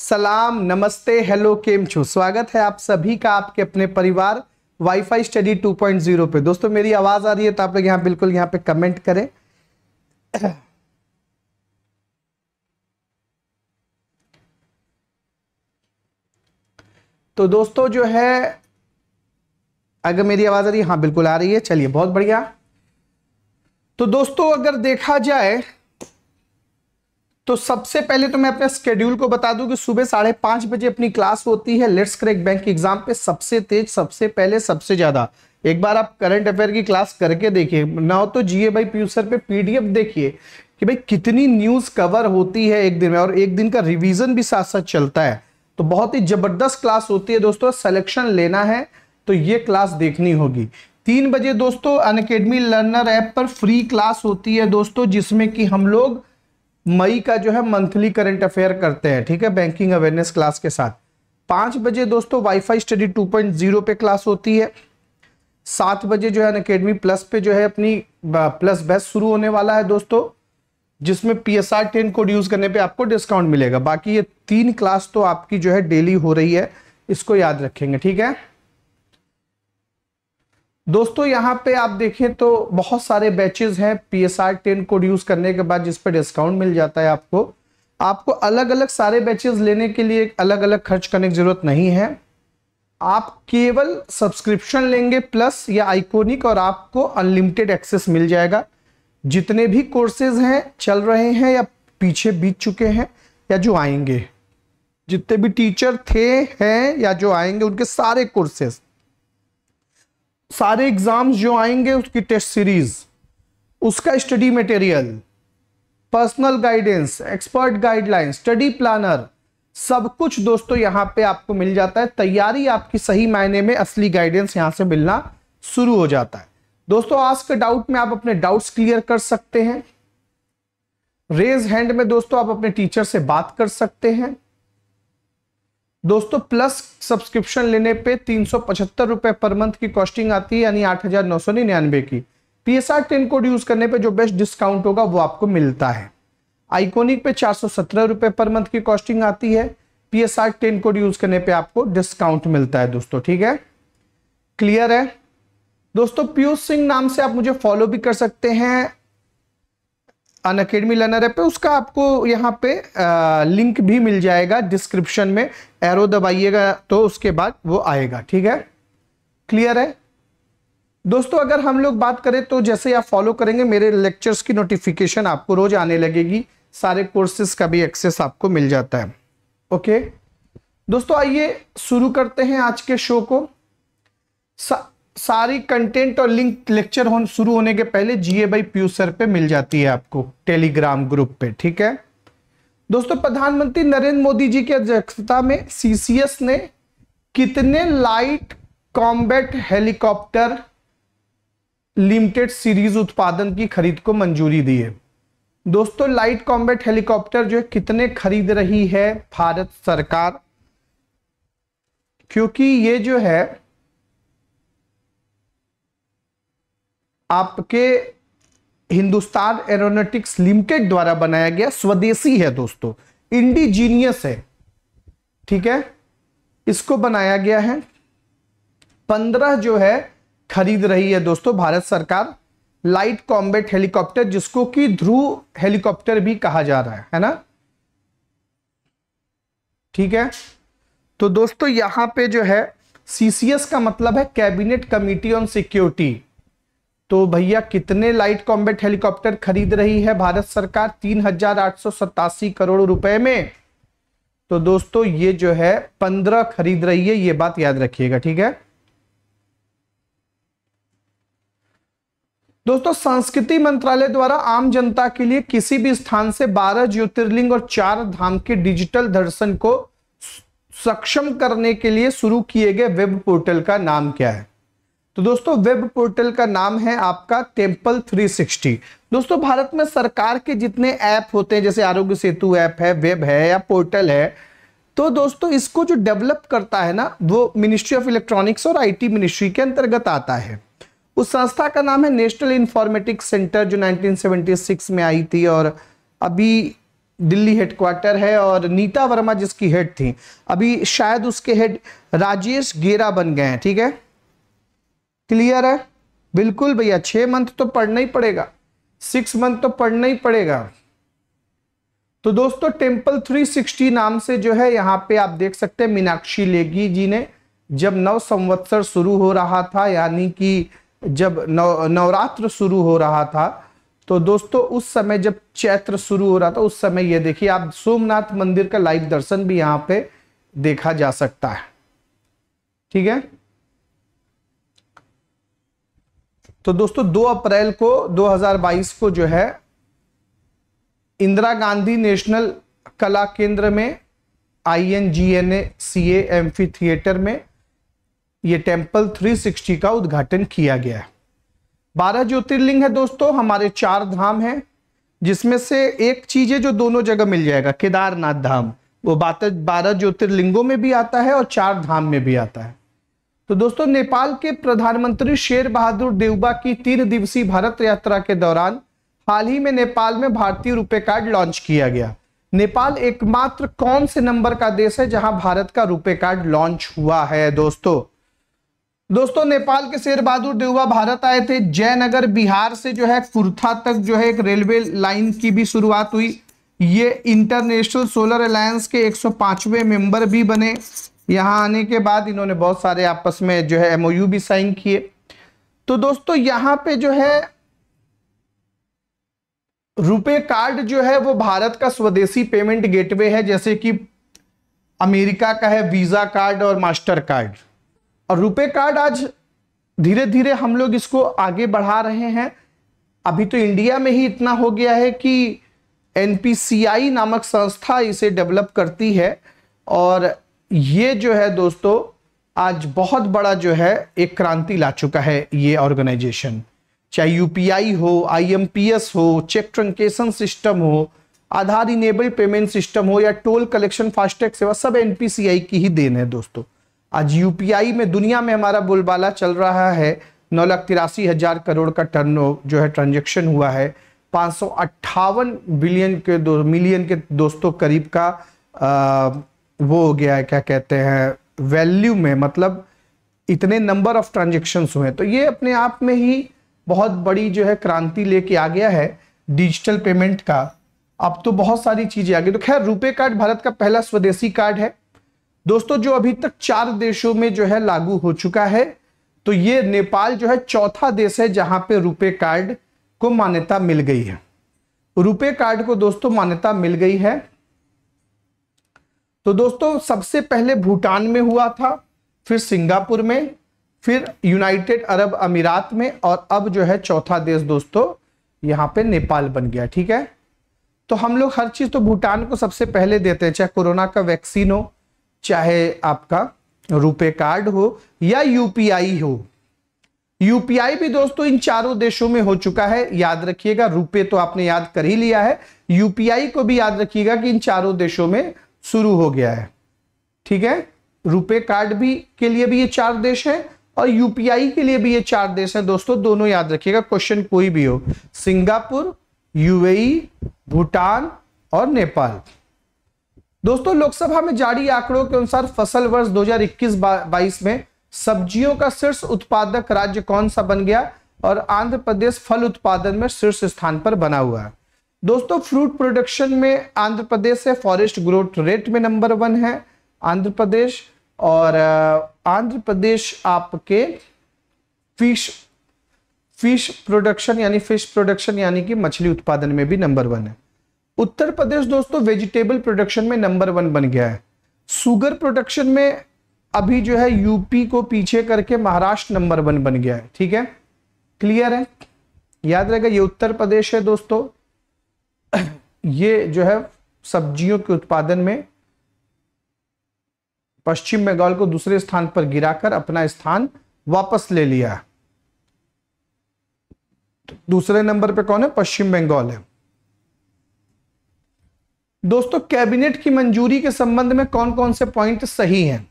सलाम नमस्ते हेलो केम छो स्वागत है आप सभी का आपके अपने परिवार वाईफाई स्टडी 2.0 पे दोस्तों मेरी आवाज आ रही है तो आप लोग यहाँ बिल्कुल यहाँ पे कमेंट करें तो दोस्तों जो है अगर मेरी आवाज आ रही है हाँ बिल्कुल आ रही है चलिए बहुत बढ़िया तो दोस्तों अगर देखा जाए तो सबसे पहले तो मैं अपने स्केड्यूल को बता दूं कि सुबह साढ़े पांच बजे अपनी क्लास होती है लेट्स क्रेक बैंक एग्जाम पे सबसे तेज सबसे पहले सबसे ज्यादा एक बार आप करंट अफेयर की क्लास करके देखिए ना हो तो जीए भाई प्यूसर पे पीडीएफ देखिए कि भाई कितनी न्यूज कवर होती है एक दिन में और एक दिन का रिविजन भी साथ साथ चलता है तो बहुत ही जबरदस्त क्लास होती है दोस्तों सेलेक्शन लेना है तो ये क्लास देखनी होगी तीन बजे दोस्तों अनकेडमी लर्नर ऐप पर फ्री क्लास होती है दोस्तों जिसमें कि हम लोग मई का जो है मंथली करंट अफेयर करते हैं ठीक है बैंकिंग अवेयरनेस क्लास के साथ पांच बजे दोस्तों वाईफाई स्टडी 2.0 पे क्लास होती है सात बजे जो है अकेडमी प्लस पे जो है अपनी प्लस बेस्ट शुरू होने वाला है दोस्तों जिसमें P S R ten code use करने पे आपको डिस्काउंट मिलेगा बाकी ये तीन क्लास तो आपकी जो है डेली हो रही है इसको याद रखेंगे ठीक है दोस्तों यहाँ पे आप देखें तो बहुत सारे बैचेस हैं P S R ten code use करने के बाद जिस डिस्काउंट मिल जाता है आपको आपको अलग अलग सारे बैचेस लेने के लिए एक अलग अलग खर्च करने की जरूरत नहीं है आप केवल सब्सक्रिप्शन लेंगे प्लस या आइकोनिक और आपको अनलिमिटेड एक्सेस मिल जाएगा जितने भी कोर्सेज हैं चल रहे हैं या पीछे बीत चुके हैं या जो आएंगे जितने भी टीचर थे हैं या जो आएंगे उनके सारे कोर्सेज़ सारे एग्जाम्स जो आएंगे उसकी टेस्ट सीरीज उसका study material personal guidance expert guideline study planner सब कुछ दोस्तों यहां पे आपको मिल जाता है तैयारी आपकी सही मायने में असली गाइडेंस यहां से मिलना शुरू हो जाता है दोस्तों आज के डाउट में आप अपने डाउट्स क्लियर कर सकते हैं रेज हैंड में दोस्तों आप अपने टीचर से बात कर सकते हैं दोस्तों प्लस सब्सक्रिप्शन लेने पे तीन सौ पचहत्तर रुपए पर मंथ की कॉस्टिंग आती है यानी आठ हजार नौ सौ निन्यानवे की P S R ten code use करने पे जो बेस्ट डिस्काउंट होगा वो आपको मिलता है आइकोनिक पे चार सौ सत्रह रुपए पर मंथ की कॉस्टिंग आती है पीएसआर टेन कोड यूज करने पे आपको डिस्काउंट मिलता है दोस्तों ठीक है क्लियर है दोस्तों पीयूष सिंह नाम से आप मुझे फॉलो भी कर सकते हैं अन अकेडमी लर्नर ऐप है उसका आपको यहाँ पे आ, लिंक भी मिल जाएगा डिस्क्रिप्शन में एरो दबाइएगा तो उसके बाद वो आएगा ठीक है क्लियर है दोस्तों अगर हम लोग बात करें तो जैसे आप फॉलो करेंगे मेरे लेक्चर्स की नोटिफिकेशन आपको रोज आने लगेगी सारे कोर्सेस का भी एक्सेस आपको मिल जाता है ओके दोस्तों आइए शुरू करते हैं आज के शो को सारी कंटेंट और लिंक लेक्चर हो, शुरू होने के पहले जीए बाई पीयू सर पे मिल जाती है आपको टेलीग्राम ग्रुप पे ठीक है दोस्तों प्रधानमंत्री नरेंद्र मोदी जी की अध्यक्षता में सीसीएस ने कितने light combat helicopter limited series उत्पादन की खरीद को मंजूरी दी है दोस्तों लाइट कॉम्बैट हेलीकॉप्टर जो है कितने खरीद रही है भारत सरकार क्योंकि ये जो है आपके हिंदुस्तान एरोनोटिक्स लिमिटेड द्वारा बनाया गया स्वदेशी है दोस्तों इंडिजीनियस है ठीक है इसको बनाया गया है पंद्रह जो है खरीद रही है दोस्तों भारत सरकार लाइट कॉम्बेट हेलीकॉप्टर जिसको कि ध्रुव हेलीकॉप्टर भी कहा जा रहा है है ना ठीक है तो दोस्तों यहां पे जो है सीसीएस का मतलब है कैबिनेट कमिटी ऑन सिक्योरिटी तो भैया कितने लाइट कॉम्बेट हेलीकॉप्टर खरीद रही है भारत सरकार तीन हजार आठ सौ सतासी करोड़ रुपए में तो दोस्तों ये जो है पंद्रह खरीद रही है ये बात याद रखिएगा ठीक है दोस्तों संस्कृति मंत्रालय द्वारा आम जनता के लिए किसी भी स्थान से 12 ज्योतिर्लिंग और चार धाम के डिजिटल दर्शन को सक्षम करने के लिए शुरू किए गए वेब पोर्टल का नाम क्या है तो दोस्तों वेब पोर्टल का नाम है आपका टेम्पल 360 दोस्तों भारत में सरकार के जितने ऐप होते हैं जैसे आरोग्य सेतु ऐप है वेब है या पोर्टल है तो दोस्तों इसको जो डेवलप करता है ना वो मिनिस्ट्री ऑफ इलेक्ट्रॉनिक्स और आईटी मिनिस्ट्री के अंतर्गत आता है उस संस्था का नाम है नेशनल इंफॉर्मेटिक्स सेंटर जो 1976 में आई थी और अभी दिल्ली हेडक्वार्टर है और नीता वर्मा जिसकी हेड थी अभी शायद उसके हेड राजेश गेरा बन गए हैं ठीक है क्लियर है बिल्कुल भैया छह मंथ तो पढ़ना ही पड़ेगा सिक्स मंथ तो पढ़ना ही पड़ेगा तो दोस्तों टेम्पल 360 नाम से जो है यहाँ पे आप देख सकते हैं मीनाक्षी लेगी जी ने जब नव संवत्सर शुरू हो रहा था यानी कि जब नव नवरात्र शुरू हो रहा था तो दोस्तों उस समय जब चैत्र शुरू हो रहा था उस समय ये देखिए आप सोमनाथ मंदिर का लाइव दर्शन भी यहाँ पे देखा जा सकता है ठीक है तो दोस्तों 2 अप्रैल को 2022 को जो है इंदिरा गांधी नेशनल कला केंद्र में I N G N A C M फी थिएटर में ये टेम्पल 360 का उद्घाटन किया गया है बारह ज्योतिर्लिंग है दोस्तों हमारे चार धाम हैं जिसमें से एक चीज है जो दोनों जगह मिल जाएगा केदारनाथ धाम वो बात बारह ज्योतिर्लिंगों में भी आता है और चार धाम में भी आता है तो दोस्तों नेपाल के प्रधानमंत्री शेर बहादुर देवबा की तीन दिवसीय भारत यात्रा के दौरान हाल ही में नेपाल में भारतीय रुपए कार्ड लॉन्च किया गया नेपाल एकमात्र कौन से नंबर का देश है जहां भारत का रुपए कार्ड लॉन्च हुआ है दोस्तों दोस्तों नेपाल के शेर बहादुर देवबा भारत आए थे जयनगर बिहार से जो है कुर्था तक जो है एक रेलवे लाइन की भी शुरुआत हुई ये इंटरनेशनल सोलर अलायंस के 105वें मेंबर भी बने यहाँ आने के बाद इन्होंने बहुत सारे आपस में जो है एमओयू भी साइन किए तो दोस्तों यहाँ पे जो है रुपे कार्ड जो है वो भारत का स्वदेशी पेमेंट गेटवे है जैसे कि अमेरिका का है वीज़ा कार्ड और मास्टर कार्ड और रुपे कार्ड आज धीरे धीरे हम लोग इसको आगे बढ़ा रहे हैं अभी तो इंडिया में ही इतना हो गया है कि एन नामक संस्था इसे डेवलप करती है और ये जो है दोस्तों आज बहुत बड़ा जो है एक क्रांति ला चुका है ये ऑर्गेनाइजेशन चाहे यूपीआई हो आईएमपीएस हो चेक ट्रंकेशन सिस्टम हो आधार इनेबल पेमेंट सिस्टम हो या टोल कलेक्शन फास्टैग सेवा सब एनपीसीआई की ही देन है दोस्तों आज यूपीआई में दुनिया में हमारा बोलबाला चल रहा है नौ लाख तिरासी हजार करोड़ का टर्न जो है ट्रांजेक्शन हुआ है पाँच बिलियन के दो मिलियन के दोस्तों करीब का वो हो गया है क्या कहते हैं वैल्यू में मतलब इतने नंबर ऑफ ट्रांजेक्शन्स हुए तो ये अपने आप में ही बहुत बड़ी जो है क्रांति लेके आ गया है डिजिटल पेमेंट का अब तो बहुत सारी चीज़ें आ गई तो खैर रुपे कार्ड भारत का पहला स्वदेशी कार्ड है दोस्तों जो अभी तक चार देशों में जो है लागू हो चुका है तो ये नेपाल जो है चौथा देश है जहां पे रुपे कार्ड को मान्यता मिल गई है रुपे कार्ड को दोस्तों मान्यता मिल गई है तो दोस्तों सबसे पहले भूटान में हुआ था फिर सिंगापुर में फिर यूनाइटेड अरब अमीरात में और अब जो है चौथा देश दोस्तों यहाँ पे नेपाल बन गया ठीक है तो हम लोग हर चीज़ तो भूटान को सबसे पहले देते हैं चाहे कोरोना का वैक्सीन हो चाहे आपका रुपे कार्ड हो या यूपीआई हो यूपीआई भी दोस्तों इन चारों देशों में हो चुका है याद रखिएगा रुपए तो आपने याद कर ही लिया है यूपीआई को भी याद रखिएगा कि इन चारों देशों में शुरू हो गया है ठीक है रुपे कार्ड भी के लिए भी ये चार देश है और यूपीआई के लिए भी ये चार देश हैं दोस्तों दोनों याद रखिएगा क्वेश्चन कोई भी हो सिंगापुर यूएई भूटान और नेपाल दोस्तों लोकसभा में जारी आंकड़ों के अनुसार फसल वर्ष 2021-22 में सब्जियों का शीर्ष उत्पादक राज्य कौन सा बन गया और आंध्र प्रदेश फल उत्पादन में शीर्ष स्थान पर बना हुआ है दोस्तों फ्रूट प्रोडक्शन में आंध्र प्रदेश है फॉरेस्ट ग्रोथ रेट में नंबर वन है आंध्र प्रदेश और आंध्र प्रदेश आपके फिश फिश प्रोडक्शन यानी फिश प्रोडक्शन यानी कि मछली उत्पादन में भी नंबर वन है उत्तर प्रदेश दोस्तों वेजिटेबल प्रोडक्शन में नंबर वन बन गया है सुगर प्रोडक्शन में अभी जो है यूपी को पीछे करके महाराष्ट्र नंबर वन बन गया है ठीक है क्लियर है याद रहेगा ये उत्तर प्रदेश है दोस्तों ये जो है सब्जियों के उत्पादन में पश्चिम बंगाल को दूसरे स्थान पर गिराकर अपना स्थान वापस ले लिया दूसरे नंबर पे कौन है पश्चिम बंगाल है दोस्तों कैबिनेट की मंजूरी के संबंध में कौन कौन से पॉइंट सही हैं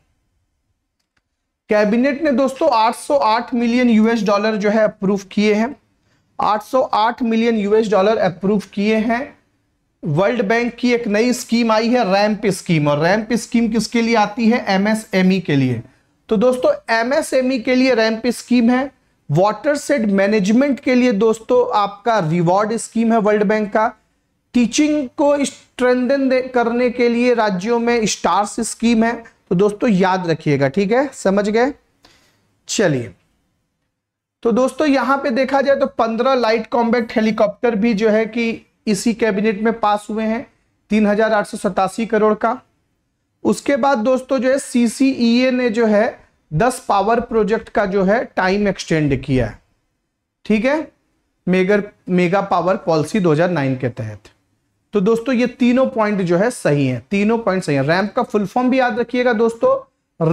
कैबिनेट ने दोस्तों 808 मिलियन यूएस डॉलर जो है अप्रूव किए हैं 808 मिलियन यूएस डॉलर अप्रूव किए हैं वर्ल्ड बैंक की एक नई स्कीम आई है रैंप स्कीम और रैंप स्कीम किसके लिए आती है एमएसएमई के लिए तो दोस्तों एमएसएमई के लिए रैंप स्कीम है वाटर सेड मैनेजमेंट के लिए दोस्तों आपका रिवॉर्ड स्कीम है वर्ल्ड बैंक का टीचिंग को स्ट्रेंदन करने के लिए राज्यों में स्टार्स स्कीम है तो दोस्तों याद रखिएगा ठीक है समझ गए चलिए तो दोस्तों यहां पे देखा जाए तो पंद्रह लाइट कॉम्बैक्ट हेलीकॉप्टर भी जो है कि इसी कैबिनेट में पास हुए हैं तीन करोड़ का उसके बाद दोस्तों जो है ए e ने जो है दस पावर प्रोजेक्ट का जो है टाइम एक्सटेंड किया है ठीक है मेगर मेगा पावर पॉलिसी 2009 के तहत तो दोस्तों ये तीनों पॉइंट जो है सही है तीनों पॉइंट सही है रैम्प का फुल फॉर्म भी याद रखिएगा दोस्तों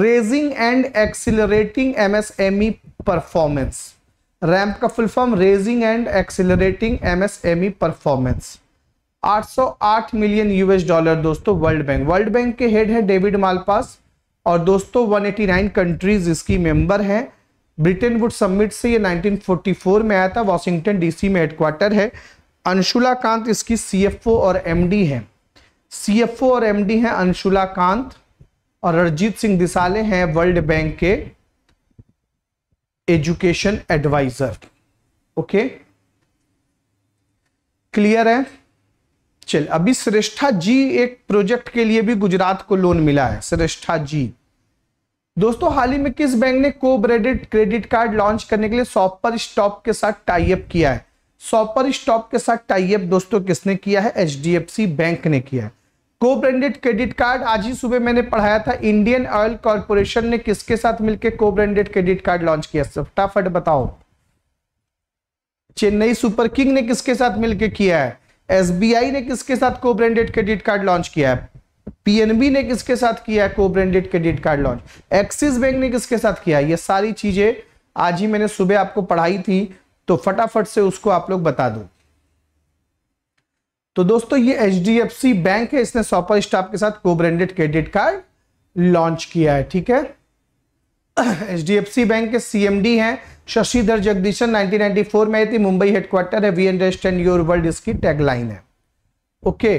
raising and accelerating MSME performance RAMP का full form raising and accelerating MSME e performance 808 million US dollar दोस्तों वर्ल्ड बैंक वर्ल्ड बैंक के हेड है डेविड मालपास और दोस्तों 189 कंट्रीज इसकी मेंबर हैं ब्रिटेन वुड समिट से ये 1944 में आया था वॉशिंगटन डीसी में हेडक्वार्टर है अंशुला कांत इसकी ओ और एम सी एफ ओ और डी है अंशुला कांत और रणजीत सिंह दिसाले हैं वर्ल्ड बैंक के एजुकेशन एडवाइजर ओके क्लियर है चल अभी श्रेष्ठा जी एक प्रोजेक्ट के लिए भी गुजरात को लोन मिला है श्रेष्ठा जी दोस्तों हाल ही में किस बैंक ने को ब्रेडिट क्रेडिट कार्ड लॉन्च करने के लिए सॉपर स्टॉप के साथ टाइप किया है सॉपर स्टॉप के साथ टाइप दोस्तों किसने किया है एच बैंक ने किया है को ब्रांडेड क्रेडिट कार्ड आज ही सुबह मैंने पढ़ाया था इंडियन ऑयल कॉर्पोरेशन ने किसके साथ मिलकर को ब्रांडेड क्रेडिट कार्ड लॉन्च किया फटाफट बताओ चेन्नई सुपर किंग ने किसके साथ मिलकर किया है एसबीआई ने किसके साथ को ब्रांडेड क्रेडिट कार्ड लॉन्च किया है पीएनबी ने किसके साथ किया है को branded credit card launch Axis Bank ने किसके साथ किया है ये सारी चीजें आज ही मैंने सुबह आपको पढ़ाई थी तो फटाफट से उसको आप लोग बता दो तो दोस्तों ये एच बैंक है इसने सॉपर स्टाफ के साथ को ब्रांडेड क्रेडिट कार्ड लॉन्च किया है ठीक है एच बैंक के डी हैं शशिधर जगदीशन 1994 में आई थी मुंबई हेडक्वार्टर है वी अंडरस्टैंड योर वर्ल्ड इसकी टैगलाइन है ओके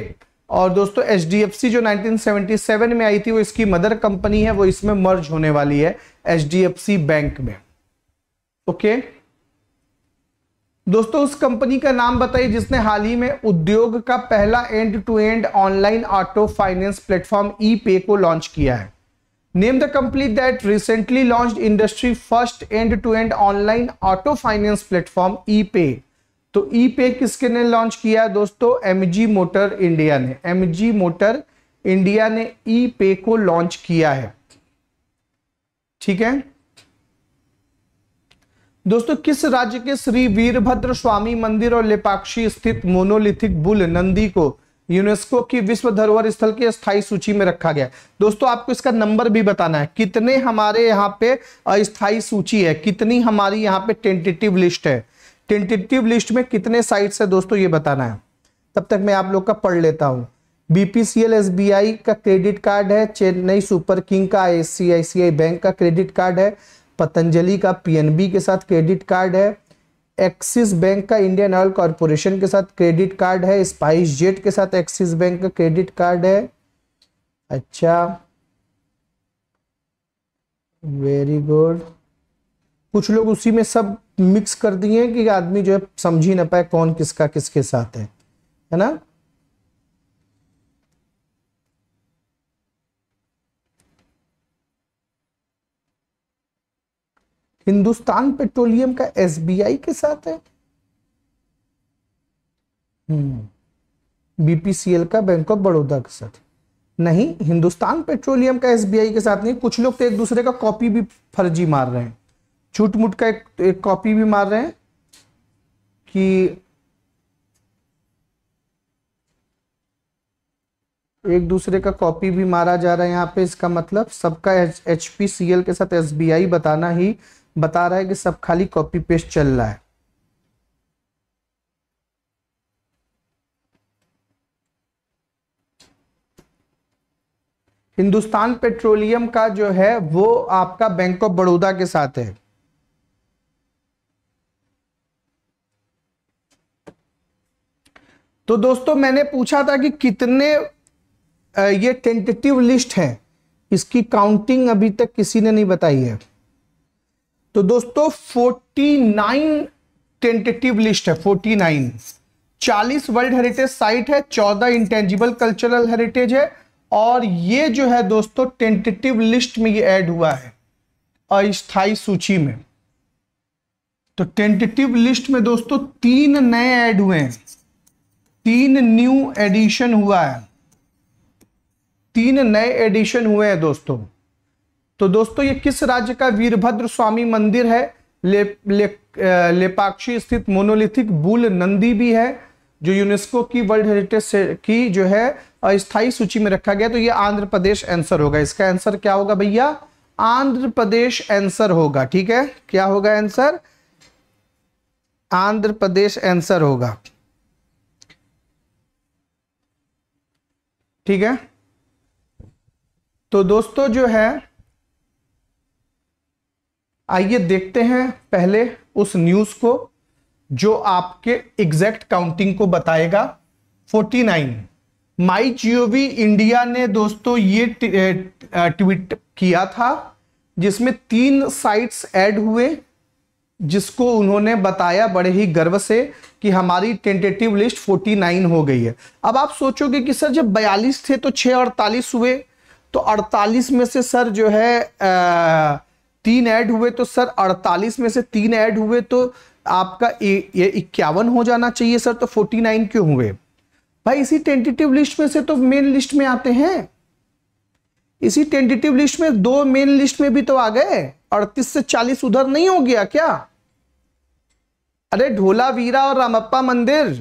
और दोस्तों एच जो 1977 में आई थी वो इसकी मदर कंपनी है वो इसमें मर्ज होने वाली है H D F C bank में ओके okay? दोस्तों उस कंपनी का नाम बताइए जिसने हाल ही में उद्योग का पहला end to end online auto finance platform e pay को लॉन्च किया है name the company that recently launch industry first end to end online auto finance platform e pay तो ई पे किसके ने लॉन्च किया है दोस्तों एम जी मोटर इंडिया ने एम जी मोटर इंडिया ने ई पे को लॉन्च किया है ठीक है दोस्तों किस राज्य के श्री वीरभद्र स्वामी मंदिर और लिपाक्षी स्थित मोनोलिथिक बुल नंदी को यूनेस्को की विश्व धरोहर स्थल की स्थायी सूची में रखा गया दोस्तों आपको इसका नंबर भी बताना है कितने हमारे यहाँ पे अस्थायी सूची है कितनी हमारी यहाँ पे टेंटेटिव लिस्ट है टेंटेटिव लिस्ट में कितने साइट्स है दोस्तों ये बताना है तब तक मैं आप लोग का पढ़ लेता हूँ बीपीसीएल एस का क्रेडिट कार्ड है चेन्नई सुपर किंग का आई बैंक का क्रेडिट कार्ड है पतंजलि का पीएनबी के साथ क्रेडिट कार्ड है एक्सिस बैंक का इंडियन ऑयल कॉरपोरेशन के साथ क्रेडिट कार्ड है स्पाइस जेट के साथ एक्सिस बैंक का क्रेडिट कार्ड है अच्छा वेरी गुड कुछ लोग उसी में सब मिक्स कर दिए कि आदमी जो है समझ ही ना पाए कौन किसका किसके साथ है है ना हिंदुस्तान पेट्रोलियम का एसबीआई के साथ है हम्म, बीपीसीएल का बैंक ऑफ बड़ौदा के साथ नहीं हिंदुस्तान पेट्रोलियम का एसबीआई के साथ नहीं कुछ लोग तो एक दूसरे का कॉपी भी फर्जी मार रहे हैं छूट मुट का एक, एक कॉपी भी मार रहे हैं कि एक दूसरे का कॉपी भी मारा जा रहा है यहाँ पे इसका मतलब सबका एच पी सी एल के साथ एस बी आई बताना ही बता रहा है कि सब खाली कॉपी पेस्ट चल रहा है हिंदुस्तान पेट्रोलियम का जो है वो आपका बैंक ऑफ बड़ौदा के साथ है तो दोस्तों मैंने पूछा था कि कितने ये टेंटेटिव लिस्ट है इसकी काउंटिंग अभी तक किसी ने नहीं बताई है तो दोस्तों नाइन टेंटेटिव लिस्ट है फोर्टी नाइन चालीस वर्ल्ड हेरिटेज साइट है चौदह इंटेंजिबल कल्चरल हेरिटेज है और ये जो है दोस्तों टेंटेटिव लिस्ट में ये ऐड हुआ है अस्थाई सूची में तो टेंटेटिव लिस्ट में दोस्तों तीन नए ऐड हुए हैं तीन न्यू एडिशन हुआ है तीन नए एडिशन हुए हैं दोस्तों तो दोस्तों ये किस राज्य का वीरभद्र स्वामी मंदिर है ले, ले, लेपाक्षी स्थित मोनोलिथिक बुल नंदी भी है जो यूनेस्को की वर्ल्ड हेरिटेज की जो है अस्थायी सूची में रखा गया तो ये आंध्र प्रदेश आंसर होगा इसका आंसर क्या होगा भैया आंध्र प्रदेश आंसर होगा ठीक है क्या होगा आंसर आंध्र प्रदेश आंसर होगा ठीक है तो दोस्तों जो है आइए देखते हैं पहले उस न्यूज को जो आपके एग्जैक्ट काउंटिंग को बताएगा 49 माई जीओवी इंडिया ने दोस्तों ये ट्वीट किया था जिसमें तीन साइट्स ऐड हुए जिसको उन्होंने बताया बड़े ही गर्व से कि हमारी टेंटेटिव लिस्ट 49 हो गई है अब आप सोचोगे कि सर जब 42 थे तो 6 अड़तालीस हुए तो 48 में से सर जो है आ, तीन ऐड हुए तो सर 48 में से तीन ऐड हुए तो आपका ये इक्यावन हो जाना चाहिए सर तो 49 क्यों हुए भाई इसी टेंटेटिव लिस्ट में से तो मेन लिस्ट में आते हैं इसी टेंटेटिव लिस्ट में दो मेन लिस्ट में भी तो आ गए 38 से 40 उधर नहीं हो गया क्या अरे ढोला वीरा और रामप्पा मंदिर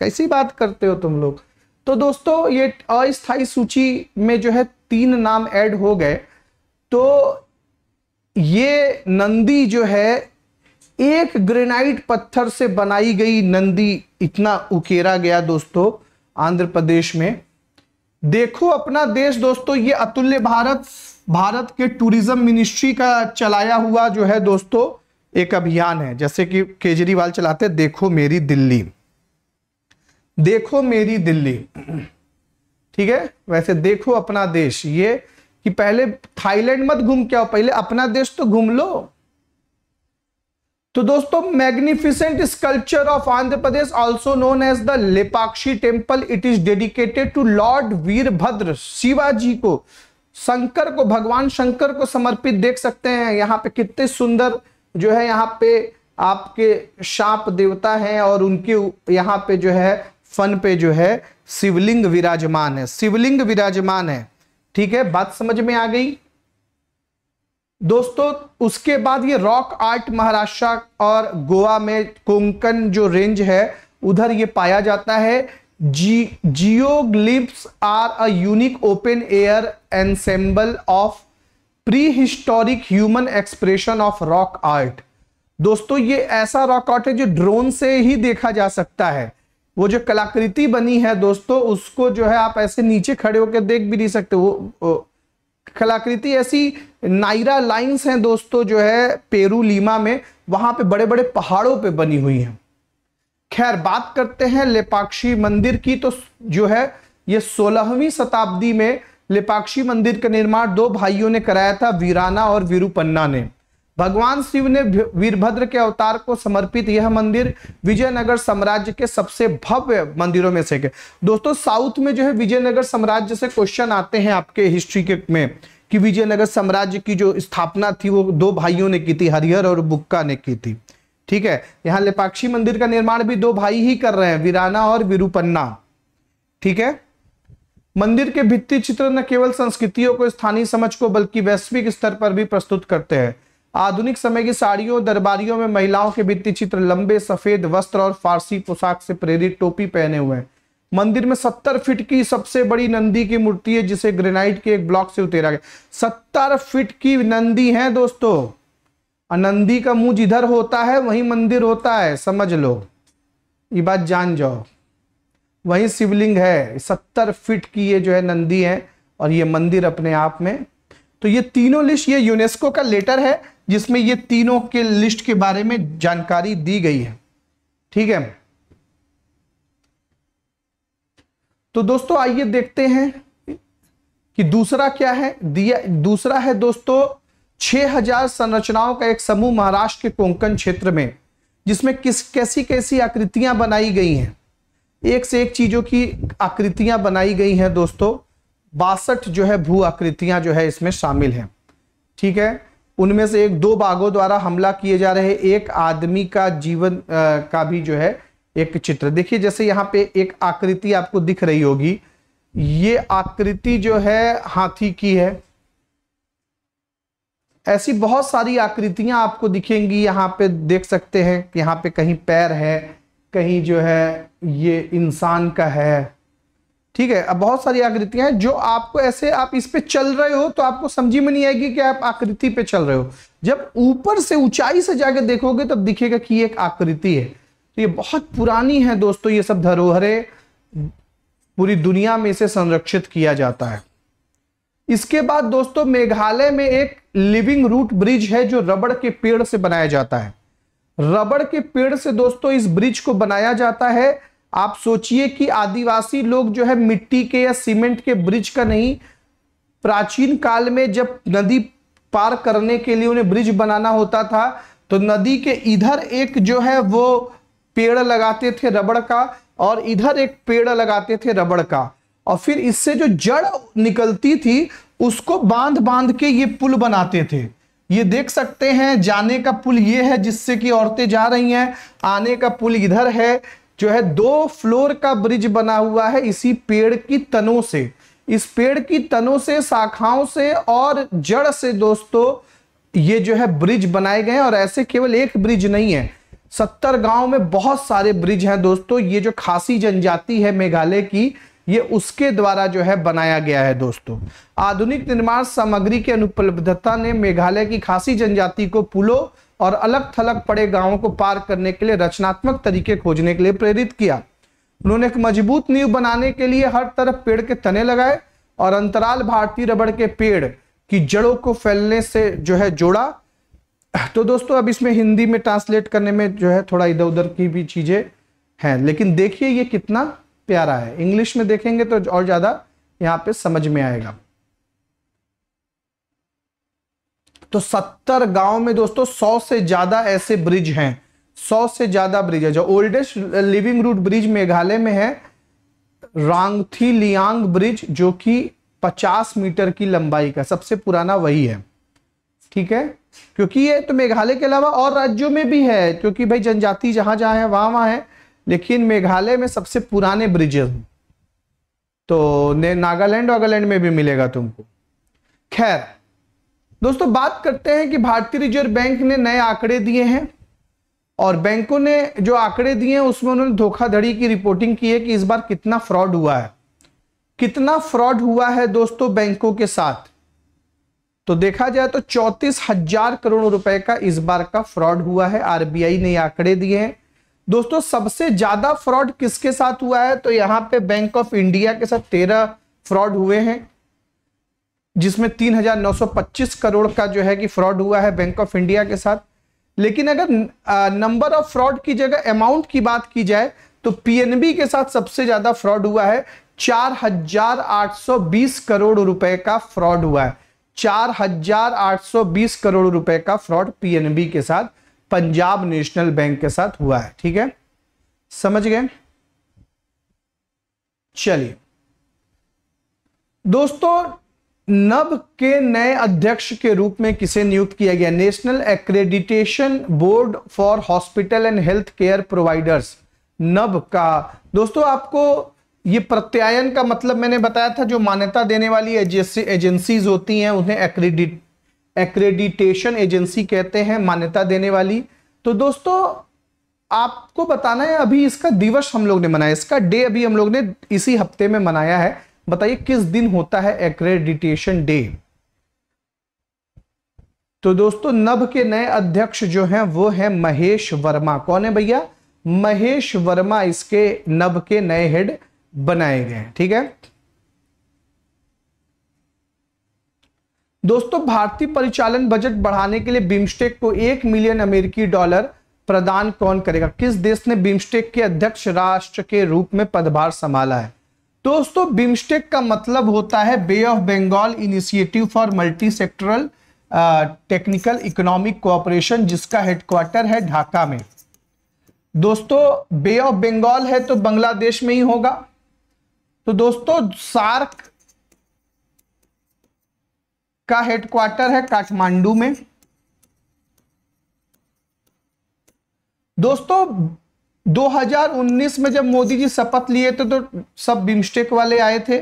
कैसी बात करते हो तुम लोग तो दोस्तों ये अस्थायी सूची में जो है तीन नाम ऐड हो गए तो ये नंदी जो है एक ग्रेनाइट पत्थर से बनाई गई नंदी इतना उकेरा गया दोस्तों आंध्र प्रदेश में देखो अपना देश दोस्तों ये अतुल्य भारत भारत के टूरिज्म मिनिस्ट्री का चलाया हुआ जो है दोस्तों एक अभियान है जैसे कि केजरीवाल चलाते देखो मेरी दिल्ली देखो मेरी दिल्ली ठीक है वैसे देखो अपना देश ये कि पहले थाईलैंड मत घूम के आओ पहले अपना देश तो घूम लो तो दोस्तों magnificent sculpture of Andhra Pradesh also known as the Lepakshi temple it is dedicated to lord Virabhadra Shivaji को शंकर को भगवान शंकर को समर्पित देख सकते हैं यहाँ पे कितने सुंदर जो है यहाँ पे आपके शाप देवता हैं और उनके यहाँ पे जो है फन पे जो है शिवलिंग विराजमान है शिवलिंग विराजमान है ठीक है बात समझ में आ गई दोस्तों उसके बाद ये रॉक आर्ट महाराष्ट्र और गोवा में कोंकण जो रेंज है उधर ये पाया जाता है जी geoglyphs are a unique open air ensemble of prehistoric human expression of rock art दोस्तों ये ऐसा रॉक आर्ट है जो ड्रोन से ही देखा जा सकता है वो जो कलाकृति बनी है दोस्तों उसको जो है आप ऐसे नीचे खड़े होकर देख भी नहीं सकते वो, वो कलाकृति ऐसी नायरा लाइंस हैं दोस्तों जो है पेरू लीमा में वहां पे बड़े बड़े पहाड़ों पे बनी हुई हैं खैर बात करते हैं लेपाक्षी मंदिर की तो जो है ये सोलहवीं शताब्दी में लेपाक्षी मंदिर का निर्माण दो भाइयों ने कराया था वीराना और वीरूपन्ना ने भगवान शिव ने वीरभद्र के अवतार को समर्पित यह मंदिर विजयनगर साम्राज्य के सबसे भव्य मंदिरों में से एक दोस्तों साउथ में जो है विजयनगर साम्राज्य से क्वेश्चन आते हैं आपके हिस्ट्री के में कि विजयनगर साम्राज्य की जो स्थापना थी वो दो भाइयों ने की थी हरिहर और बुक्का ने की थी ठीक है यहाँ लेपाक्षी मंदिर का निर्माण भी दो भाई ही कर रहे हैं वीराना और विरूपन्ना ठीक है मंदिर के भित्ति चित्र न केवल संस्कृतियों को स्थानीय समझ को बल्कि वैश्विक स्तर पर भी प्रस्तुत करते हैं आधुनिक समय की साड़ियों दरबारियों में महिलाओं के भित्ति चित्र लंबे सफेद वस्त्र और फारसी पोशाक से प्रेरित टोपी पहने हुए हैं मंदिर में सत्तर फीट की सबसे बड़ी नंदी की मूर्ति है जिसे ग्रेनाइट के एक ब्लॉक से उतेरा गया सत्तर फीट की नंदी है दोस्तों नंदी का मुंह जिधर होता है वही मंदिर होता है समझ लो ये बात जान जाओ वही शिवलिंग है सत्तर फीट की ये जो है नंदी है और ये मंदिर अपने आप में तो ये तीनों लिस्ट ये यूनेस्को का लेटर है जिसमें ये तीनों के लिस्ट के बारे में जानकारी दी गई है ठीक है तो दोस्तों आइए देखते हैं कि दूसरा क्या है दिया दूसरा है दोस्तों 6000 संरचनाओं का एक समूह महाराष्ट्र के कोंकण क्षेत्र में जिसमें किस कैसी कैसी आकृतियां बनाई गई हैं एक से एक चीजों की आकृतियां बनाई गई हैं दोस्तों बासठ जो है भू आकृतियां जो है इसमें शामिल हैं ठीक है उनमें से एक दो बाघों द्वारा हमला किए जा रहे एक आदमी का जीवन आ, का भी जो है एक चित्र देखिए जैसे यहाँ पे एक आकृति आपको दिख रही होगी ये आकृति जो है हाथी की है ऐसी बहुत सारी आकृतियां आपको दिखेंगी यहाँ पे देख सकते हैं कि यहाँ पे कहीं पैर है कहीं जो है ये इंसान का है ठीक है अब बहुत सारी आकृतियां हैं जो आपको ऐसे आप इस पे चल रहे हो तो आपको समझी में नहीं आएगी कि आप आकृति पे चल रहे हो जब ऊपर से ऊंचाई से जाके देखोगे तब दिखेगा कि एक आकृति है तो ये बहुत पुरानी है दोस्तों ये सब धरोहरे पूरी दुनिया में इसे संरक्षित किया जाता है इसके बाद दोस्तों मेघालय में एक लिविंग रूट ब्रिज है जो रबड़ के पेड़ से बनाया जाता है रबड़ के पेड़ से दोस्तों इस ब्रिज को बनाया जाता है आप सोचिए कि आदिवासी लोग जो है मिट्टी के या सीमेंट के ब्रिज का नहीं प्राचीन काल में जब नदी पार करने के लिए उन्हें ब्रिज बनाना होता था तो नदी के इधर एक जो है वो पेड़ लगाते थे रबड़ का और इधर एक पेड़ लगाते थे रबड़ का और फिर इससे जो जड़ निकलती थी उसको बांध बांध के ये पुल बनाते थे ये देख सकते हैं जाने का पुल ये है जिससे कि औरतें जा रही हैं आने का पुल इधर है जो है दो फ्लोर का ब्रिज बना हुआ है इसी पेड़ की तनों से इस पेड़ की तनों से शाखाओं से और जड़ से दोस्तों ये जो है ब्रिज बनाए गए हैं और ऐसे केवल एक ब्रिज नहीं है सत्तर गांव में बहुत सारे ब्रिज हैं दोस्तों ये जो खासी जनजाति है मेघालय की ये उसके द्वारा जो है बनाया गया है दोस्तों आधुनिक निर्माण सामग्री की अनुपलब्धता ने मेघालय की खासी जनजाति को पुलों और अलग थलग पड़े गांवों को पार करने के लिए रचनात्मक तरीके खोजने के लिए प्रेरित किया उन्होंने एक मजबूत नींव बनाने के लिए हर तरफ पेड़ के तने लगाए और अंतराल भारतीय रबड़ के पेड़ की जड़ों को फैलने से जो है जोड़ा तो दोस्तों अब इसमें हिंदी में ट्रांसलेट करने में जो है थोड़ा इधर उधर की भी चीजें हैं लेकिन देखिए ये कितना प्यारा है इंग्लिश में देखेंगे तो और ज़्यादा यहाँ पे समझ में आएगा तो सत्तर गांव में दोस्तों सौ से ज्यादा ऐसे ब्रिज हैं सौ से ज्यादा ब्रिज है जो oldest living root bridge Meghalaya में है रांगथी लियांग ब्रिज जो कि 50 मीटर की लंबाई का सबसे पुराना वही है ठीक है क्योंकि ये तो मेघालय के अलावा और राज्यों में भी है क्योंकि भाई जनजाति जहां जहां है वहां वहां है लेकिन मेघालय में सबसे पुराने ब्रिज तो नागालैंड वागालैंड में भी मिलेगा तुमको खैर दोस्तों बात करते हैं कि भारतीय रिजर्व बैंक ने नए आंकड़े दिए हैं और बैंकों ने जो आंकड़े दिए हैं उसमें उन्होंने धोखाधड़ी की रिपोर्टिंग की है कि इस बार कितना फ्रॉड हुआ है कितना फ्रॉड हुआ है दोस्तों बैंकों के साथ तो देखा जाए तो चौंतीस हजार करोड़ रुपए का इस बार का फ्रॉड हुआ है आरबीआई ने आंकड़े दिए हैं दोस्तों सबसे ज्यादा फ्रॉड किसके साथ हुआ है तो यहां पे बैंक ऑफ इंडिया के साथ तेरह फ्रॉड हुए हैं जिसमें 3,925 करोड़ का जो है कि फ्रॉड हुआ है बैंक ऑफ इंडिया के साथ लेकिन अगर नंबर ऑफ फ्रॉड की जगह अमाउंट की बात की जाए तो पीएनबी के साथ सबसे ज्यादा फ्रॉड हुआ है 4,820 करोड़ रुपए का फ्रॉड हुआ है 4,820 करोड़ रुपए का फ्रॉड पीएनबी के साथ पंजाब नेशनल बैंक के साथ हुआ है ठीक है समझ गए चलिए दोस्तों नब के नए अध्यक्ष के रूप में किसे नियुक्त किया गया national accreditation board for hospital and health care providers नब का दोस्तों आपको ये प्रत्यायन का मतलब मैंने बताया था जो मान्यता देने वाली एजेंसीज होती हैं उन्हें एक्रेडिट एक्रेडिटेशन एजेंसी कहते हैं मान्यता देने वाली तो दोस्तों आपको बताना है अभी इसका दिवस हम लोग ने मनाया इसका डे अभी हम लोग ने इसी हफ्ते में मनाया है बताइए किस दिन होता है एक्रेडिटेशन डे तो दोस्तों नभ के नए अध्यक्ष जो हैं वो हैं महेश वर्मा कौन है भैया महेश वर्मा इसके नभ के नए हेड बनाए गए हैं ठीक है दोस्तों भारतीय परिचालन बजट बढ़ाने के लिए बिम्स्टेक को एक मिलियन अमेरिकी डॉलर प्रदान कौन करेगा किस देश ने बिम्स्टेक के अध्यक्ष राष्ट्र के रूप में पदभार संभाला है दोस्तों बिम्स्टेक का मतलब होता है bay of Bengal initiative for multi sectoral technical economic cooperation जिसका हेडक्वार्टर है ढाका में दोस्तों बे ऑफ बंगाल है तो बांग्लादेश में ही होगा तो दोस्तों सार्क का हेडक्वार्टर है काठमांडू में दोस्तों 2019 में जब मोदी जी शपथ लिए थे तो सब बिमस्टेक वाले आए थे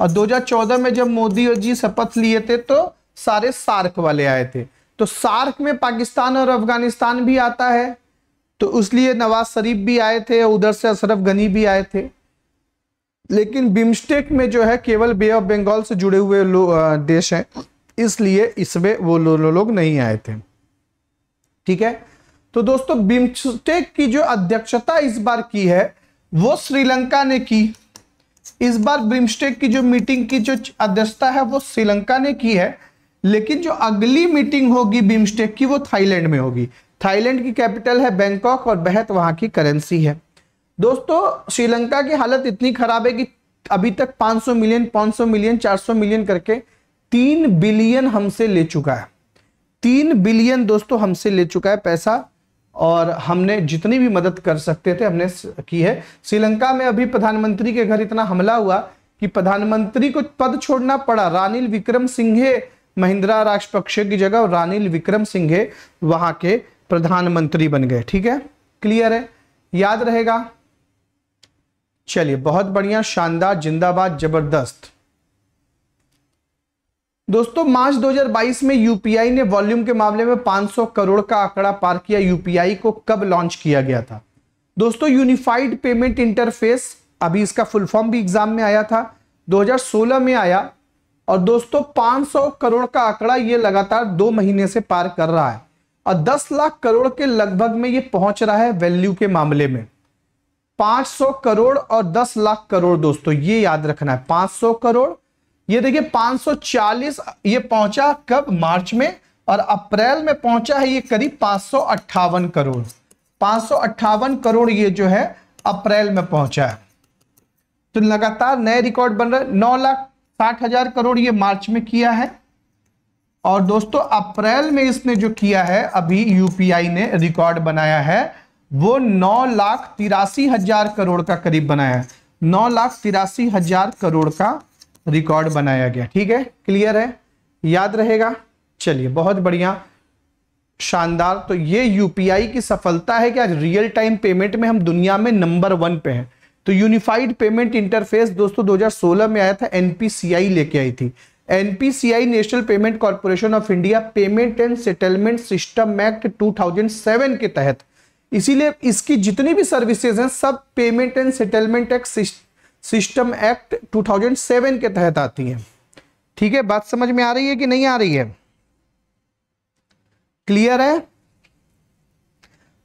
और 2014 में जब मोदी जी शपथ लिए थे तो सारे सार्क वाले आए थे तो सार्क में पाकिस्तान और अफगानिस्तान भी आता है तो उसलिए नवाज शरीफ भी आए थे उधर से अशरफ गनी भी आए थे लेकिन बिम्स्टेक में जो है केवल बे ऑफ बंगाल से जुड़े हुए देश हैं इसलिए इसमें वो लोग लो, लो, लो नहीं आए थे ठीक है तो दोस्तों बिम्स्टेक की जो अध्यक्षता इस बार की है वो श्रीलंका ने की इस बार बिम्स्टेक की जो मीटिंग की जो अध्यक्षता है वो श्रीलंका ने की है लेकिन जो अगली मीटिंग होगी बिम्स्टेक की वो थाईलैंड में होगी थाईलैंड की कैपिटल है बैंकॉक और बहत वहां की करेंसी है दोस्तों श्रीलंका की हालत इतनी खराब है कि अभी तक 500 मिलियन 500 मिलियन 400 मिलियन करके तीन बिलियन हमसे ले चुका है तीन बिलियन दोस्तों हमसे ले चुका है पैसा और हमने जितनी भी मदद कर सकते थे हमने की है श्रीलंका में अभी प्रधानमंत्री के घर इतना हमला हुआ कि प्रधानमंत्री को पद छोड़ना पड़ा रानिल विक्रम सिंघे महिंद्रा राजपक्षे की जगह रानिल विक्रम सिंघे वहां के प्रधानमंत्री बन गए ठीक है क्लियर है याद रहेगा चलिए बहुत बढ़िया शानदार जिंदाबाद जबरदस्त दोस्तों मार्च 2022 में यूपीआई ने वॉल्यूम के मामले में 500 करोड़ का आंकड़ा पार किया यूपीआई को कब लॉन्च किया गया था दोस्तों यूनिफाइड पेमेंट इंटरफेस अभी इसका फुल फॉर्म भी एग्जाम में आया था 2016 में आया और दोस्तों 500 करोड़ का आंकड़ा ये लगातार दो महीने से पार कर रहा है और 10 लाख करोड़ के लगभग में ये पहुंच रहा है वैल्यू के मामले में 500 करोड़ और 10 लाख करोड़ दोस्तों ये याद रखना है 500 करोड़ ये देखिए 540 ये पहुंचा कब मार्च में और अप्रैल में पहुंचा है ये करीब पांच करोड़ पांच करोड़ ये जो है अप्रैल में पहुंचा है तो लगातार नए रिकॉर्ड बन रहे नौ लाख साठ हजार करोड़ ये मार्च में किया है और दोस्तों अप्रैल में इसने जो किया है अभी यूपीआई ने रिकॉर्ड बनाया है वो नौ लाख तिरासी हजार करोड़ का करीब बनाया है नौ लाख तिरासी हजार करोड़ का रिकॉर्ड बनाया गया ठीक है क्लियर है याद रहेगा चलिए बहुत बढ़िया शानदार तो ये यूपीआई की सफलता है कि आज रियल टाइम पेमेंट में हम दुनिया में नंबर वन पे हैं तो यूनिफाइड पेमेंट इंटरफेस दोस्तों 2016 में आया था एनपीसीआई लेके आई थी NPCI national payment corporation of India payment and settlement system act 2007 के तहत इसीलिए इसकी जितनी भी सर्विसेज हैं सब payment and settlement act system act 2007 के तहत आती है ठीक है बात समझ में आ रही है कि नहीं आ रही है क्लियर है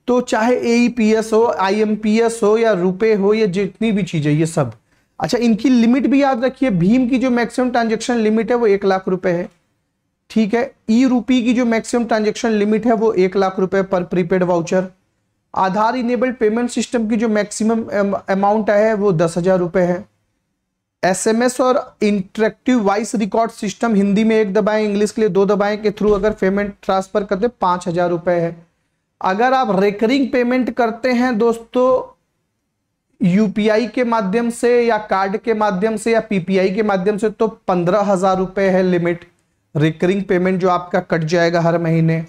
तो चाहे ए e हो आई हो या रुपए हो या जितनी भी चीजें ये सब अच्छा इनकी लिमिट भी याद रखिए भीम की जो मैक्सिमम ट्रांजेक्शन लिमिट है वो एक लाख रुपए है ठीक है ई रूपी की जो मैक्सिमम ट्रांजेक्शन लिमिट है वो एक लाख रुपए पर prepaid voucher Aadhaar enabled payment system की जो मैक्सिमम अमाउंट है वो दस हजार रुपए है एसएमएस और interactive voice record system Hindi में एक दबाएं इंग्लिश के लिए दो दबाएं के थ्रू अगर पेमेंट ट्रांसफर करते पांच हज़ार रुपए है अगर आप रेकरिंग पेमेंट करते हैं दोस्तों यूपीआई के माध्यम से या कार्ड के माध्यम से या पीपीआई के माध्यम से तो पंद्रह हज़ार रुपए है लिमिट रिकरिंग पेमेंट जो आपका कट जाएगा हर महीने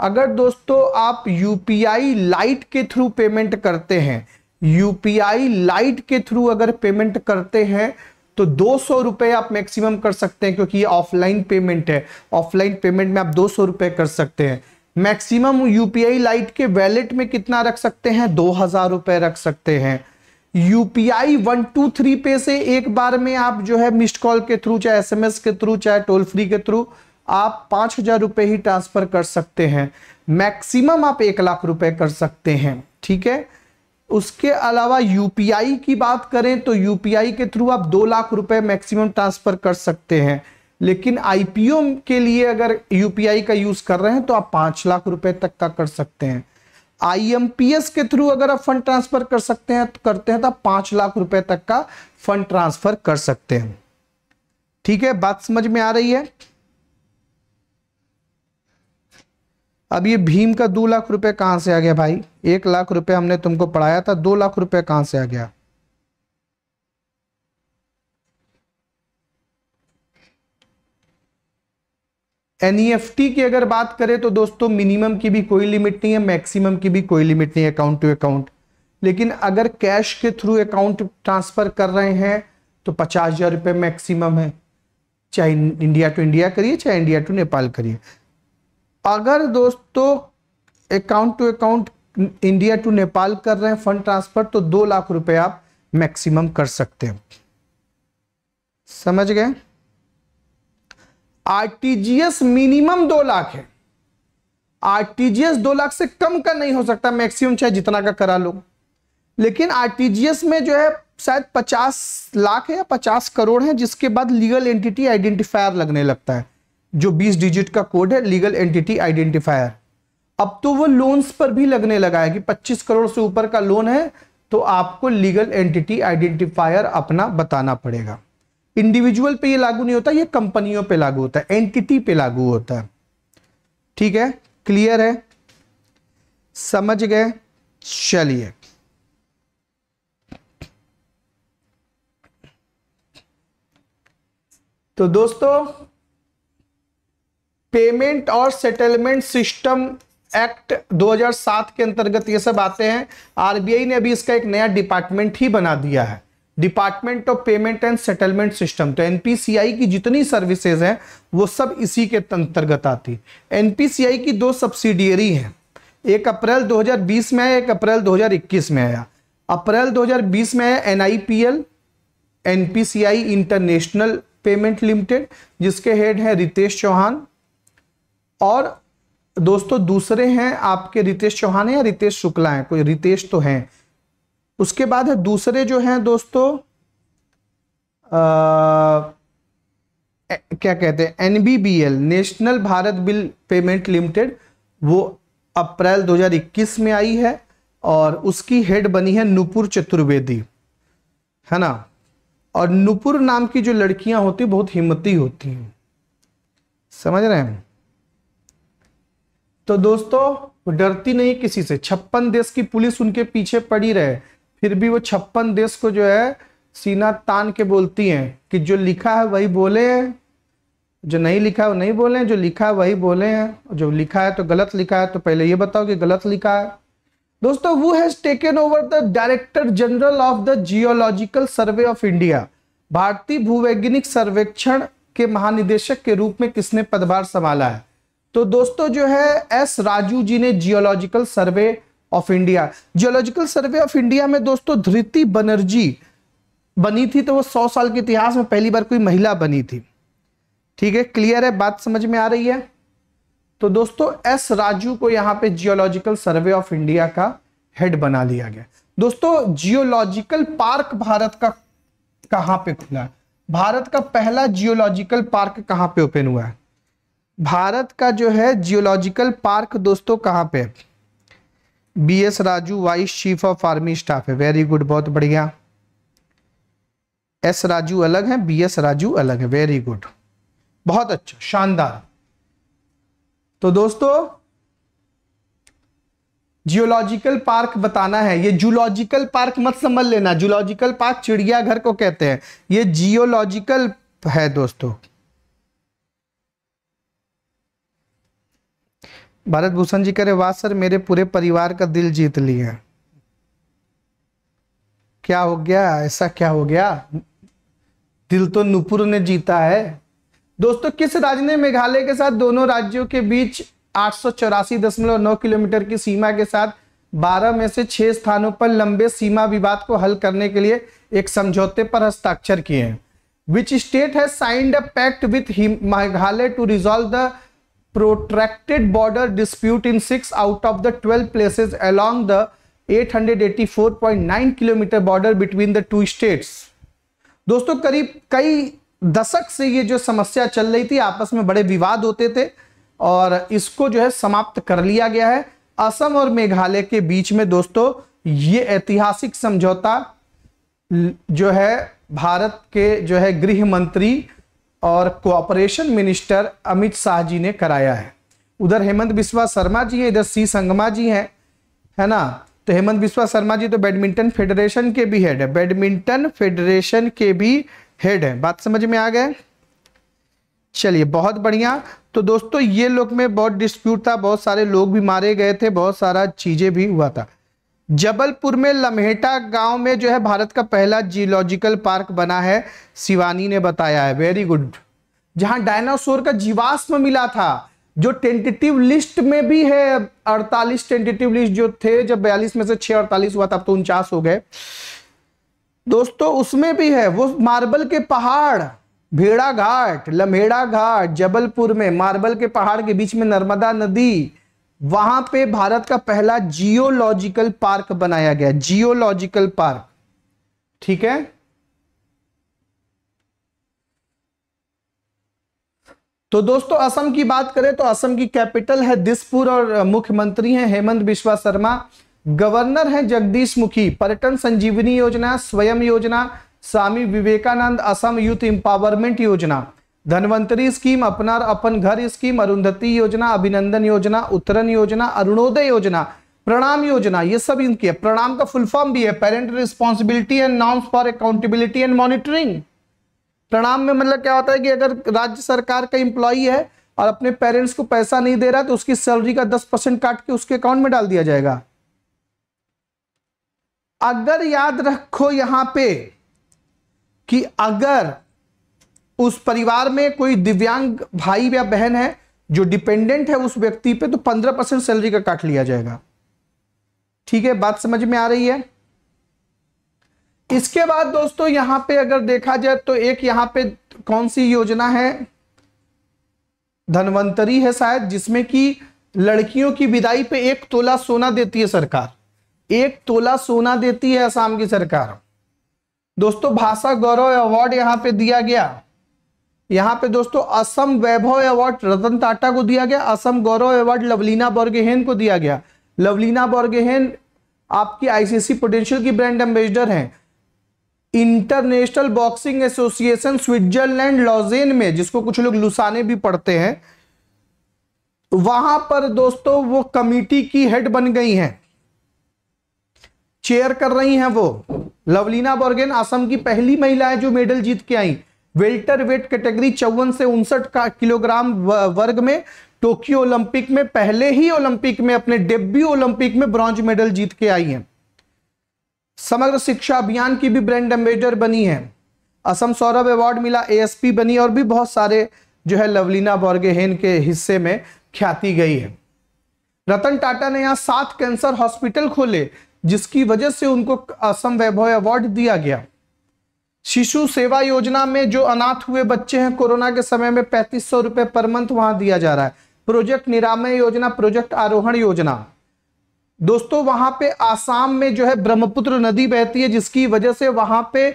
अगर दोस्तों आप यूपीआई लाइट के थ्रू पेमेंट करते हैं यूपीआई लाइट के थ्रू अगर पेमेंट करते हैं तो दो सौ रुपए आप मैक्सिमम कर सकते हैं क्योंकि ये ऑफलाइन पेमेंट है ऑफलाइन पेमेंट में आप दो सौ रुपए कर सकते हैं मैक्सिमम यूपीआई लाइट के वैलेट में कितना रख सकते हैं दो हजार रुपए रख सकते हैं यूपीआई वन टू थ्री पे से एक बार में आप जो है मिस्ड कॉल के थ्रू चाहे एस के थ्रू चाहे टोल फ्री के थ्रू आप पांच हजार रुपए ही ट्रांसफर कर सकते हैं मैक्सिमम आप एक लाख रुपए कर सकते हैं ठीक है उसके अलावा यूपीआई की बात करें तो यूपीआई के थ्रू आप दो लाख रुपए मैक्सिमम ट्रांसफर कर सकते हैं लेकिन आईपीओ के लिए अगर यूपीआई का यूज कर रहे हैं तो आप पांच लाख रुपए तक का कर सकते हैं आईएमपीएस के थ्रू अगर आप फंड ट्रांसफर कर सकते हैं तो करते हैं तो आप पांच लाख रुपए तक का फंड ट्रांसफर कर सकते हैं ठीक है बात समझ में आ रही है अब ये भीम का दो लाख रुपए कहां से आ गया भाई एक लाख रुपए हमने तुमको पढ़ाया था दो लाख रुपए कहां से आ गया एनईएफटी e की अगर बात करें तो दोस्तों मिनिमम की भी कोई लिमिट नहीं है मैक्सिमम की भी कोई लिमिट नहीं है अकाउंट टू अकाउंट लेकिन अगर कैश के थ्रू अकाउंट ट्रांसफर कर रहे हैं तो पचास हजार रुपये मैक्सिमम है चाहे इंडिया टू इंडिया करिए चाहे इंडिया टू नेपाल करिए अगर दोस्तों account to account India to Nepal कर रहे हैं फंड ट्रांसफर तो दो लाख रुपए आप मैक्सिमम कर सकते हैं समझ गए आरटीजीएस मिनिमम दो लाख है आरटीजीएस दो लाख से कम का नहीं हो सकता मैक्सिमम चाहे जितना का करा लो लेकिन आरटीजीएस में जो है शायद 50 लाख है या 50 करोड़ है जिसके बाद लीगल एंटिटी आइडेंटिफायर लगने लगता है जो 20 डिजिट का कोड है लीगल एंटिटी आइडेंटिफायर अब तो वो लोन्स पर भी लगने लगा है कि 25 करोड़ से ऊपर का लोन है तो आपको लीगल एंटिटी आइडेंटिफायर अपना बताना पड़ेगा इंडिविजुअल पे ये लागू नहीं होता ये कंपनियों पे लागू होता है एंटिटी पे लागू होता है ठीक है क्लियर है समझ गए चलिए तो दोस्तों पेमेंट और सेटलमेंट सिस्टम एक्ट 2007 के अंतर्गत ये सब आते हैं आरबीआई ने अभी इसका एक नया डिपार्टमेंट ही बना दिया है department of payment and settlement system तो एनपीसीआई की जितनी सर्विसेज हैं वो सब इसी के अंतर्गत आती एनपीसीआई की दो सब्सिडियरी हैं एक अप्रैल 2020 में है एक अप्रैल 2021 में आया अप्रैल 2020 में आया NIPL NPCI international payment limited जिसके हेड हैं रितेश चौहान और दोस्तों दूसरे हैं आपके रितेश चौहान है या रितेश शुक्ला हैं कोई रितेश तो हैं उसके बाद है दूसरे जो हैं दोस्तों आ, क्या कहते हैं NBBL national Bharat bill payment limited वो अप्रैल 2021 में आई है और उसकी हेड बनी है नुपुर चतुर्वेदी है ना और नुपुर नाम की जो लड़कियां होती बहुत हिम्मती होती हैं समझ रहे हैं तो दोस्तों डरती नहीं किसी से छप्पन देश की पुलिस उनके पीछे पड़ी रहे फिर भी वो छप्पन देश को जो है सीना तान के बोलती हैं कि जो लिखा है वही बोले हैं जो नहीं लिखा है वो नहीं बोले हैं जो लिखा है वही बोले हैं जो लिखा है तो गलत लिखा है तो पहले ये बताओ कि गलत लिखा है दोस्तों वो has taken over the director general of the geological survey of India भारतीय भूवैज्ञानिक सर्वेक्षण के महानिदेशक के रूप में किसने पदभार संभाला है तो दोस्तों जो है एस राजू जी ने geological survey of India geological survey of India में दोस्तों धृति बनर्जी बनी थी तो वो सौ साल के इतिहास में पहली बार कोई महिला बनी थी ठीक है क्लियर है बात समझ में आ रही है तो दोस्तों एस राजू को यहाँ पे जियोलॉजिकल सर्वे ऑफ इंडिया का हेड बना लिया गया दोस्तों जियोलॉजिकल पार्क भारत का कहां पे खुला है भारत का पहला जियोलॉजिकल पार्क कहाँ पे ओपन हुआ है भारत का जो है जियोलॉजिकल पार्क दोस्तों कहाँ पे B S Raju vice chief of army staff है वेरी गुड बहुत बढ़िया एस राजू अलग है बी एस राजू अलग है वेरी गुड बहुत अच्छा शानदार तो दोस्तों जियोलॉजिकल पार्क बताना है ये जूलॉजिकल पार्क मत समझ लेना जूलॉजिकल पार्क चिड़ियाघर को कहते हैं ये जियोलॉजिकल है दोस्तों भारत भूषण जी कह रहे वाह सर मेरे पूरे परिवार का दिल जीत लिया क्या हो गया ऐसा क्या हो गया दिल तो नुपुर ने जीता है दोस्तों किस राज्य ने मेघालय के साथ दोनों राज्यों के बीच आठ किलोमीटर की सीमा के साथ 12 में से 6 स्थानों पर लंबे सीमा विवाद को हल करने के लिए एक समझौते पर हस्ताक्षर किए हैं which state has signed a pact with Meghalaya to resolve the protracted border dispute in 6 out of the 12 places along the 884.9 kilometre border between the two states दोस्तों करीब कई दशक से ये जो समस्या चल रही थी आपस में बड़े विवाद होते थे और इसको जो है समाप्त कर लिया गया है असम और मेघालय के बीच में दोस्तों ये ऐतिहासिक समझौता जो है भारत के जो है गृह मंत्री और कोऑपरेशन मिनिस्टर अमित शाह जी ने कराया है उधर हेमंत बिस्वा शर्मा जी हैं इधर सी संगमा जी हैं है ना तो हेमंत बिस्वा शर्मा जी तो बैडमिंटन फेडरेशन के भी हेड है बैडमिंटन फेडरेशन के भी हेड है बात समझ में आ गए चलिए बहुत बढ़िया तो दोस्तों ये लोग में बहुत डिस्प्यूट था बहुत सारे लोग भी मारे गए थे बहुत सारा चीज़ें भी हुआ था जबलपुर में लम्हेटा गांव में जो है भारत का पहला जियोलॉजिकल पार्क बना है शिवानी ने बताया है वेरी गुड जहां डायनासोर का जीवाश्म मिला था जो टेंटेटिव लिस्ट में भी है 48 टेंटेटिव लिस्ट जो थे जब 42 में से छह अड़तालीस हुआ था अब तो उनचास हो गए दोस्तों उसमें भी है वो मार्बल के पहाड़ भेड़ा घाट लम्हेड़ा घाट जबलपुर में मार्बल के पहाड़ के बीच में नर्मदा नदी वहां पे भारत का पहला जियोलॉजिकल पार्क बनाया गया जियोलॉजिकल पार्क ठीक है तो दोस्तों असम की बात करें तो असम की कैपिटल है दिसपुर और मुख्यमंत्री हैं हेमंत बिश्वा शर्मा गवर्नर हैं जगदीश मुखी पर्यटन संजीवनी योजना स्वयं योजना स्वामी विवेकानंद असम यूथ एम्पावरमेंट योजना धनवंतरी स्कीम अपना अपन घर स्कीम अरुंधति योजना अभिनंदन योजना उत्तरण योजना अरुणोदय योजना प्रणाम योजना ये सब इनकी है प्रणाम का फुल फॉर्म भी है parent responsibility and norms for accountability and monitoring Pranam में मतलब क्या होता है कि अगर राज्य सरकार का इंप्लॉई है और अपने पेरेंट्स को पैसा नहीं दे रहा तो उसकी सैलरी का दस परसेंट काट के उसके अकाउंट में डाल दिया जाएगा अगर याद रखो यहां पे कि अगर उस परिवार में कोई दिव्यांग भाई या बहन है जो डिपेंडेंट है उस व्यक्ति पे तो पंद्रह परसेंट सैलरी का काट लिया जाएगा ठीक है बात समझ में आ रही है इसके बाद दोस्तों यहां पे अगर देखा जाए तो एक यहां पे कौन सी योजना है धनवंतरी है शायद जिसमें कि लड़कियों की विदाई पे एक तोला सोना देती है सरकार एक तोला सोना देती है असम की सरकार दोस्तों भाषा गौरव अवार्ड यहां पे दिया गया यहाँ पे दोस्तों असम वैभव अवार्ड रतन टाटा को दिया गया असम गौरव अवार्ड लवलीना बोर्गेहेन को दिया गया लवलीना बोर्गेहेन आपकी आईसीसी पोटेंशियल की ब्रांड एम्बेसडर हैं international boxing association Switzerland Lausanne में जिसको कुछ लोग लुसाने भी पढ़ते हैं वहां पर दोस्तों वो कमिटी की हेड बन गई हैं चेयर कर रही हैं वो लवलीना बोर्गेन असम की पहली महिला है जो मेडल जीत के आई वेल्टर वेट कैटेगरी चौवन से उनसठ किलोग्राम वर्ग में टोक्यो ओलंपिक में पहले ही ओलंपिक में अपने डेब्यू ओलंपिक में ब्रॉन्ज मेडल जीत के आई हैं समग्र शिक्षा अभियान की भी ब्रांड एम्बेडर बनी है असम सौरभ अवार्ड मिला एएसपी बनी और भी बहुत सारे जो है लवलीना बॉर्गेहेन के हिस्से में ख्याति गई है रतन टाटा ने यहाँ सात कैंसर हॉस्पिटल खोले जिसकी वजह से उनको असम वैभव अवार्ड दिया गया शिशु सेवा योजना में जो अनाथ हुए बच्चे हैं कोरोना के समय में पैंतीस सौ रुपए पर मंथ वहां दिया जा रहा है प्रोजेक्ट निरामय योजना प्रोजेक्ट आरोहण योजना दोस्तों वहां पे आसाम में जो है ब्रह्मपुत्र नदी बहती है जिसकी वजह से वहां पे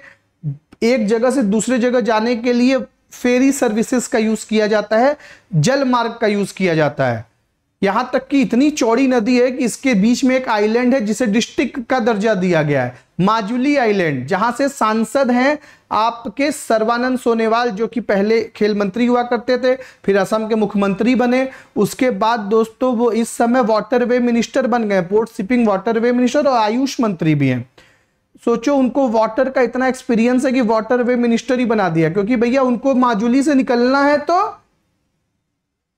एक जगह से दूसरे जगह जाने के लिए फेरी सर्विसेज का यूज किया जाता है जल मार्ग का यूज किया जाता है यहां तक कि इतनी चौड़ी नदी है कि इसके बीच में एक आइलैंड है जिसे डिस्ट्रिक्ट का दर्जा दिया गया है माजुली आइलैंड जहां से सांसद हैं आपके सर्वानंद सोनेवाल जो कि पहले खेल मंत्री हुआ करते थे फिर असम के मुख्यमंत्री बने उसके बाद दोस्तों वो इस समय वाटरवे मिनिस्टर बन गए पोर्ट शिपिंग वाटरवे मिनिस्टर और आयुष मंत्री भी हैं सोचो उनको वाटर का इतना एक्सपीरियंस है कि वाटरवे मिनिस्टर ही बना दिया क्योंकि भैया उनको माजुली से निकलना है तो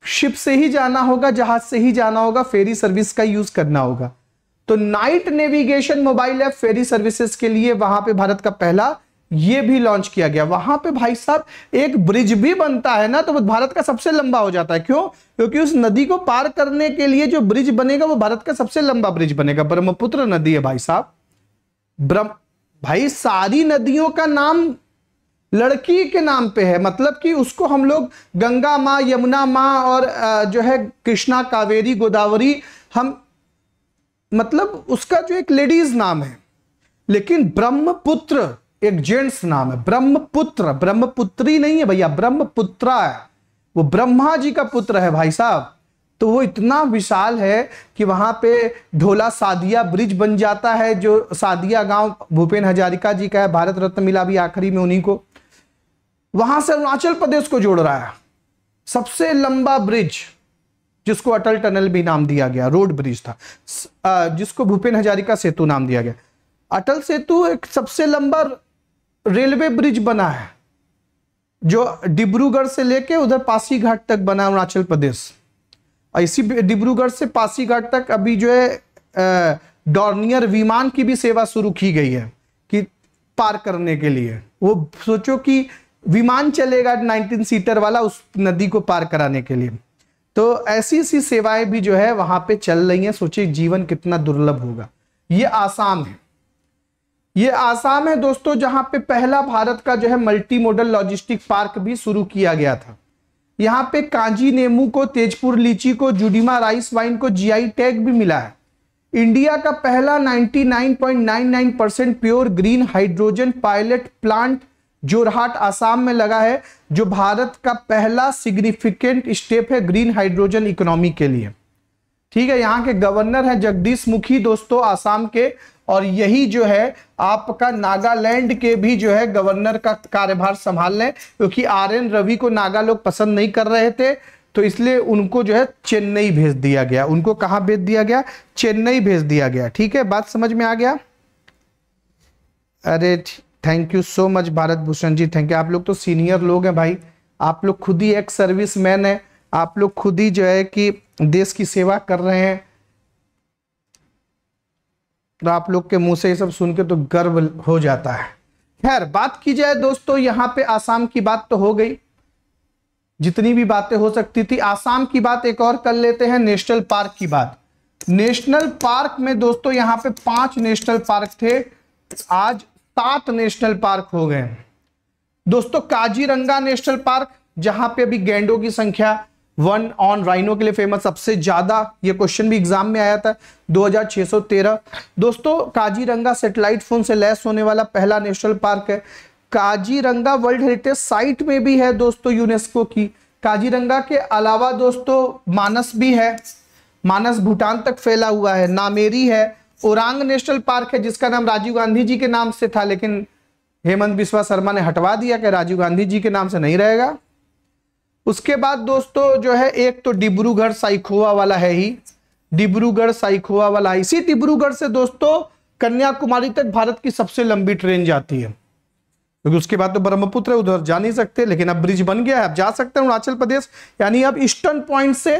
शिप से ही जाना होगा जहाज से ही जाना होगा फेरी सर्विस का यूज करना होगा तो night navigation mobile app ferry services के लिए वहां पे भारत का पहला ये भी लॉन्च किया गया वहां पे भाई साहब एक ब्रिज भी बनता है ना तो वो भारत का सबसे लंबा हो जाता है क्यों क्योंकि उस नदी को पार करने के लिए जो ब्रिज बनेगा वो भारत का सबसे लंबा ब्रिज बनेगा ब्रह्मपुत्र नदी है भाई साहब ब्रह्म भाई सारी नदियों का नाम लड़की के नाम पे है मतलब कि उसको हम लोग गंगा माँ यमुना माँ और जो है कृष्णा कावेरी गोदावरी हम मतलब उसका जो एक लेडीज नाम है लेकिन ब्रह्मपुत्र एक जेंट्स नाम है ब्रह्मपुत्र ब्रह्मपुत्री नहीं है भैया ब्रह्मपुत्रा है वो ब्रह्मा जी का पुत्र है भाई साहब तो वो इतना विशाल है कि वहां पे ढोला सादिया ब्रिज बन जाता है जो सादिया गांव भूपेन हजारिका जी का है भारत रत्न मिला भी आखिरी में उन्हीं को वहां से अरुणाचल प्रदेश को जोड़ रहा है सबसे लंबा ब्रिज जिसको अटल टनल भी नाम दिया गया रोड ब्रिज था जिसको भूपेन हजारिका सेतु नाम दिया गया अटल सेतु एक सबसे लंबा रेलवे ब्रिज बना है जो डिब्रूगढ़ से लेके उधर पासीघाट तक बना अरुणाचल प्रदेश इसी डिब्रूगढ़ से पासीघाट तक अभी जो है डॉर्नियर विमान की भी सेवा शुरू की गई है कि पार करने के लिए वो सोचो कि विमान चलेगा 19 सीटर वाला उस नदी को पार कराने के लिए तो ऐसी ऐसी सेवाएं भी जो है वहां पे चल रही हैं सोचिए जीवन कितना दुर्लभ होगा ये आसाम है ये आसाम है दोस्तों जहां पे पहला भारत का जो है मल्टी मॉडल लॉजिस्टिक पार्क भी शुरू किया गया था यहाँ पे कांजी नेमू को तेजपुर लीची को जुडिमा राइस वाइन को जीआई टैग भी मिला है इंडिया का पहला 99.99 percent pure green hydrogen pilot plant Jorhat Assam में लगा है जो भारत का पहला सिग्निफिकेंट स्टेप है ग्रीन हाइड्रोजन इकोनॉमी के लिए ठीक है यहाँ के गवर्नर है जगदीश मुखी दोस्तों आसाम के और यही जो है आपका नागालैंड के भी जो है गवर्नर का कार्यभार संभाल लें क्योंकि आर एन रवि को नागा लोग पसंद नहीं कर रहे थे तो इसलिए उनको जो है चेन्नई भेज दिया गया उनको कहाँ भेज दिया गया चेन्नई भेज दिया गया ठीक है बात समझ में आ गया अरे ठीक thank you so much Bharat Bhushan ji thank you आप लोग तो सीनियर लोग हैं भाई आप लोग खुद ही एक सर्विस मैन है आप लोग खुद ही जो है कि देश की सेवा कर रहे हैं तो आप लोग के मुंह से ये सब सुन के तो गर्व हो जाता है खैर बात की जाए दोस्तों यहाँ पे आसाम की बात तो हो गई जितनी भी बातें हो सकती थी आसाम की बात एक और कर लेते हैं नेशनल पार्क की बात नेशनल पार्क में दोस्तों यहाँ पे पांच नेशनल पार्क थे आज सात नेशनल पार्क हो गए दोस्तों काजीरंगा नेशनल पार्क जहां पे अभी गैंडों की संख्या वन ऑन राइनो के लिए फेमस सबसे ज्यादा ये क्वेश्चन भी एग्जाम में आया था 2613 दोस्तों काजीरंगा सेटेलाइट फोन से लैस होने वाला पहला नेशनल पार्क है काजीरंगा वर्ल्ड हेरिटेज साइट में भी है दोस्तों यूनेस्को की काजीरंगा के अलावा दोस्तों मानस भी है मानस भूटान तक फैला हुआ है नामेरी है उरांग नेशनल पार्क है जिसका नाम राजीव गांधी जी के नाम से था लेकिन हेमंत बिश्वा शर्मा ने हटवा दिया कि राजीव गांधी जी के नाम से नहीं रहेगा उसके बाद दोस्तों जो है एक तो डिब्रूगढ़ साइखोवा वाला है ही डिब्रूगढ़ साइखोवा वाला इसी डिब्रूगढ़ से दोस्तों कन्याकुमारी तक भारत की सबसे लंबी ट्रेन जाती है क्योंकि तो उसके बाद तो ब्रह्मपुत्र है उधर जा नहीं सकते लेकिन अब ब्रिज बन गया है अब जा सकते हैं अरुणाचल प्रदेश यानी अब ईस्टर्न पॉइंट से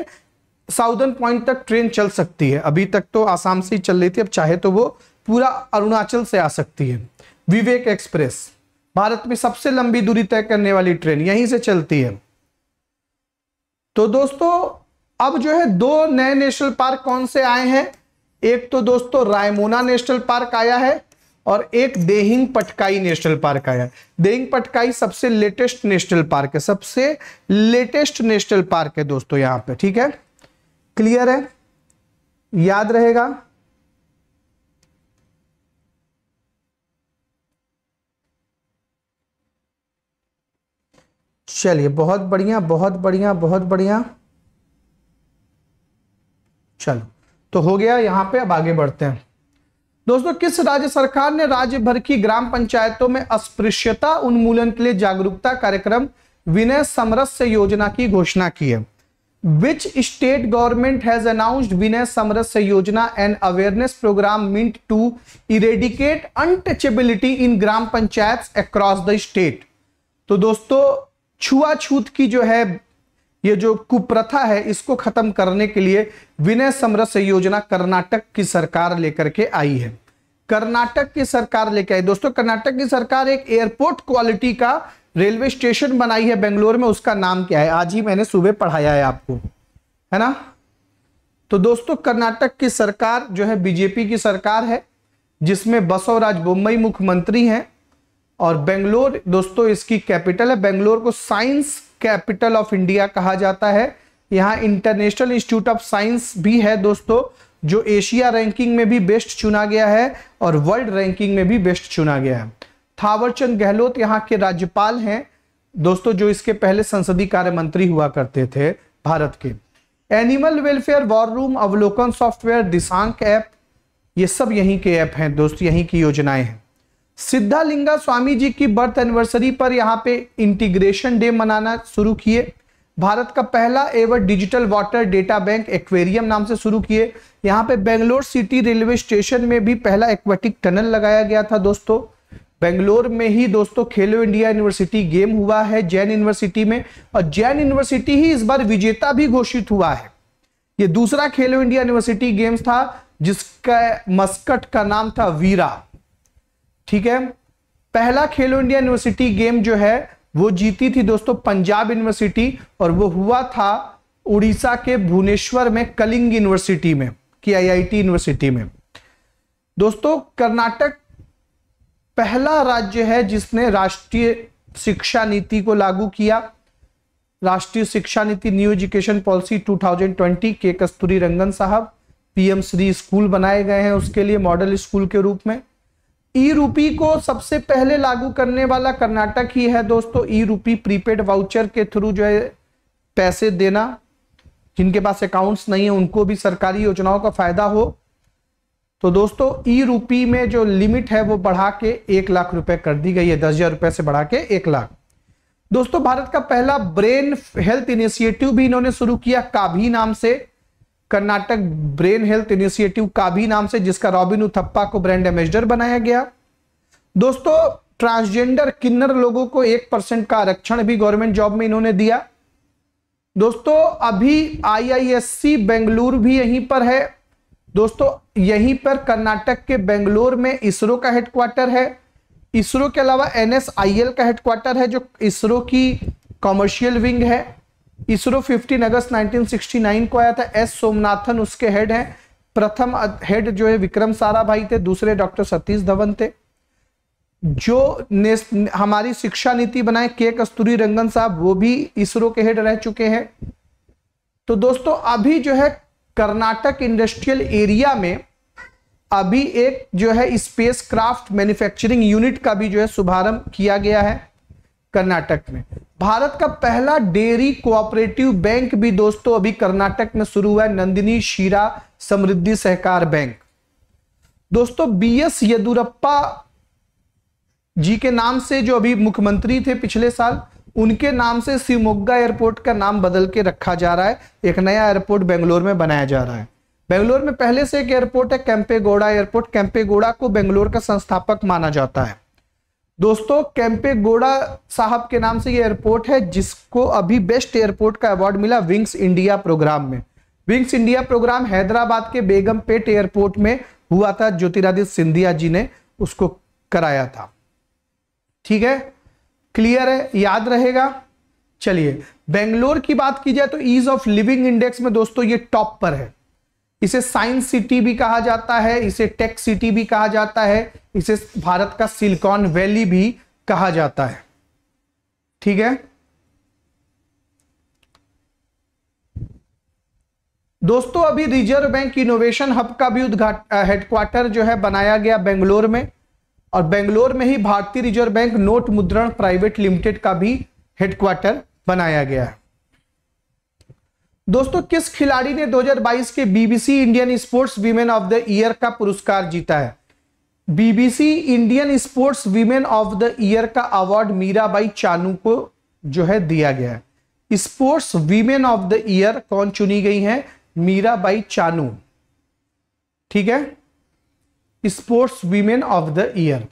साउदर्न पॉइंट तक ट्रेन चल सकती है अभी तक तो आसाम से ही चल रही थी अब चाहे तो वो पूरा अरुणाचल से आ सकती है विवेक एक्सप्रेस भारत में सबसे लंबी दूरी तय करने वाली ट्रेन यहीं से चलती है तो दोस्तों अब जो है दो नए नेशनल पार्क कौन से आए हैं एक तो दोस्तों रायमोना नेशनल पार्क आया है और एक देहिंग पटकाई नेशनल पार्क आया है देहिंग पटकाई सबसे लेटेस्ट नेशनल पार्क है सबसे लेटेस्ट नेशनल पार्क है दोस्तों यहां पे ठीक है क्लियर है याद रहेगा चलिए बहुत बढ़िया बहुत बढ़िया बहुत बढ़िया चलो तो हो गया यहां पे अब आगे बढ़ते हैं दोस्तों किस राज्य सरकार ने राज्य भर की ग्राम पंचायतों में अस्पृश्यता उन्मूलन के लिए जागरूकता कार्यक्रम विनय समरस्य योजना की घोषणा की है which state government has announced Vinay Samaras Yojana and awareness programme meant to eradicate untouchability in gram panchayat across the state तो दोस्तों छुआछूत की जो है ये जो कुप्रथा है इसको खत्म करने के लिए विनय समरस योजना कर्नाटक की सरकार लेकर के आई है कर्नाटक की सरकार लेकर आई दोस्तों कर्नाटक की सरकार एक एयरपोर्ट क्वालिटी का रेलवे स्टेशन बनाई है बेंगलोर में उसका नाम क्या है आज ही मैंने सुबह पढ़ाया है आपको है ना तो दोस्तों कर्नाटक की सरकार जो है बीजेपी की सरकार है जिसमें बसवराज बोम्बई मुख्यमंत्री हैं और बेंगलोर दोस्तों इसकी कैपिटल है बेंगलोर को साइंस कैपिटल ऑफ इंडिया कहा जाता है यहाँ इंटरनेशनल इंस्टीट्यूट ऑफ साइंस भी है दोस्तों जो एशिया रैंकिंग में भी बेस्ट चुना गया है और वर्ल्ड रैंकिंग में भी बेस्ट चुना गया है थावरचंद गहलोत यहाँ के राज्यपाल हैं दोस्तों जो इसके पहले संसदीय कार्य मंत्री हुआ करते थे भारत के एनिमल वेलफेयर वॉर रूम अवलोकन सॉफ्टवेयर दिशांक ऐप ये सब यहीं के ऐप हैं दोस्त यहीं की योजनाएं हैं सिद्धालिंगा स्वामी जी की बर्थ एनिवर्सरी पर यहाँ पे इंटीग्रेशन डे मनाना शुरू किए भारत का पहला ever digital water data bank aquarium नाम से शुरू किए यहाँ पे बेंगलोर सिटी रेलवे स्टेशन में भी पहला एक्वेटिक टनल लगाया गया था दोस्तों बेंगलोर में ही दोस्तों खेलो इंडिया यूनिवर्सिटी गेम हुआ है जैन यूनिवर्सिटी में और जैन यूनिवर्सिटी ही इस बार विजेता भी घोषित हुआ है ये दूसरा खेलो इंडिया यूनिवर्सिटी गेम्स था जिसका मस्कट का नाम था वीरा ठीक है पहला खेलो इंडिया यूनिवर्सिटी गेम जो है वो जीती थी दोस्तों पंजाब यूनिवर्सिटी और वो हुआ था उड़ीसा के भुवनेश्वर में कलिंग यूनिवर्सिटी में की आई यूनिवर्सिटी में दोस्तों कर्नाटक पहला राज्य है जिसने राष्ट्रीय शिक्षा नीति को लागू किया राष्ट्रीय शिक्षा नीति न्यू एजुकेशन पॉलिसी 2020 के कस्तूरी रंगन साहब पीएम श्री स्कूल बनाए गए हैं उसके लिए मॉडल स्कूल के रूप में ई रूपी को सबसे पहले लागू करने वाला कर्नाटक ही है दोस्तों ई रूपी प्रीपेड वाउचर के थ्रू जो है पैसे देना जिनके पास अकाउंट्स नहीं है उनको भी सरकारी योजनाओं का फायदा हो तो दोस्तों ई रूपी में जो लिमिट है वो बढ़ा के एक लाख रुपए कर दी गई है दस हजार रुपए से बढ़ा के एक लाख दोस्तों भारत का पहला ब्रेन हेल्थ इनिशिएटिव भी इन्होंने शुरू किया काभी नाम से कर्नाटक ब्रेन हेल्थ इनिशिएटिव काभी नाम से जिसका रॉबिन उथप्पा को ब्रांड एम्बेसडर बनाया गया दोस्तों ट्रांसजेंडर किन्नर लोगों को एक परसेंट का आरक्षण भी गवर्नमेंट जॉब में इन्होंने दिया दोस्तों अभी आईआईएससी बेंगलुरु भी यहीं पर है दोस्तों यहीं पर कर्नाटक के बेंगलोर में इसरो का हेडक्वार्टर है इसरो के अलावा एन का हेडक्वार्टर है जो इसरो की कॉमर्शियल विंग है इसरो 15 अगस्त 1969 को आया था एस सोमनाथन उसके हेड हैं प्रथम हेड जो है विक्रम सारा भाई थे दूसरे डॉक्टर सतीश धवन थे जो ने हमारी शिक्षा नीति बनाए के कस्तूरी रंगन साहब वो भी इसरो के हेड रह चुके हैं तो दोस्तों अभी जो है कर्नाटक इंडस्ट्रियल एरिया में अभी एक जो है स्पेस क्राफ्ट मैन्युफैक्चरिंग यूनिट का भी जो है शुभारंभ किया गया है कर्नाटक में भारत का पहला डेयरी कोऑपरेटिव बैंक भी दोस्तों अभी कर्नाटक में शुरू हुआ है नंदिनी शीरा समृद्धि सहकार बैंक दोस्तों बी एस येदुरप्पा जी के नाम से जो अभी मुख्यमंत्री थे पिछले साल उनके नाम से शिवमोग्गा एयरपोर्ट का नाम बदल के रखा जा रहा है एक नया एयरपोर्ट बेंगलोर में बनाया जा रहा है बेंगलोर में पहले से एक एयरपोर्ट है कैंपेगोड़ा एयरपोर्ट कैंपेगोड़ा को बेंगलोर का संस्थापक माना जाता है दोस्तों कैंपेगोड़ा साहब के नाम से ये एयरपोर्ट है जिसको अभी बेस्ट एयरपोर्ट का अवार्ड मिला विंग्स इंडिया प्रोग्राम में विंग्स इंडिया प्रोग्राम हैदराबाद के बेगमपेट एयरपोर्ट में हुआ था ज्योतिरादित्य सिंधिया जी ने उसको कराया था ठीक है क्लियर है याद रहेगा चलिए बेंगलोर की बात की जाए तो ईज ऑफ लिविंग इंडेक्स में दोस्तों ये टॉप पर है इसे साइंस सिटी भी कहा जाता है इसे टेक सिटी भी कहा जाता है इसे भारत का सिलिकॉन वैली भी कहा जाता है ठीक है दोस्तों अभी रिजर्व बैंक इनोवेशन हब का भी उद्घाटन हेडक्वार्टर जो है बनाया गया बेंगलोर में और बेंगलोर में ही Bharatiya reserve bank note Mudran private limited का भी हेडक्वार्टर बनाया गया है दोस्तों किस खिलाड़ी ने 2022 के BBC Indian sports women of the year का पुरस्कार जीता है BBC Indian sports women of the year का अवार्ड मीराबाई चानू को जो है दिया गया है sports women of the year कौन चुनी गई है मीराबाई चानू ठीक है sports women of the year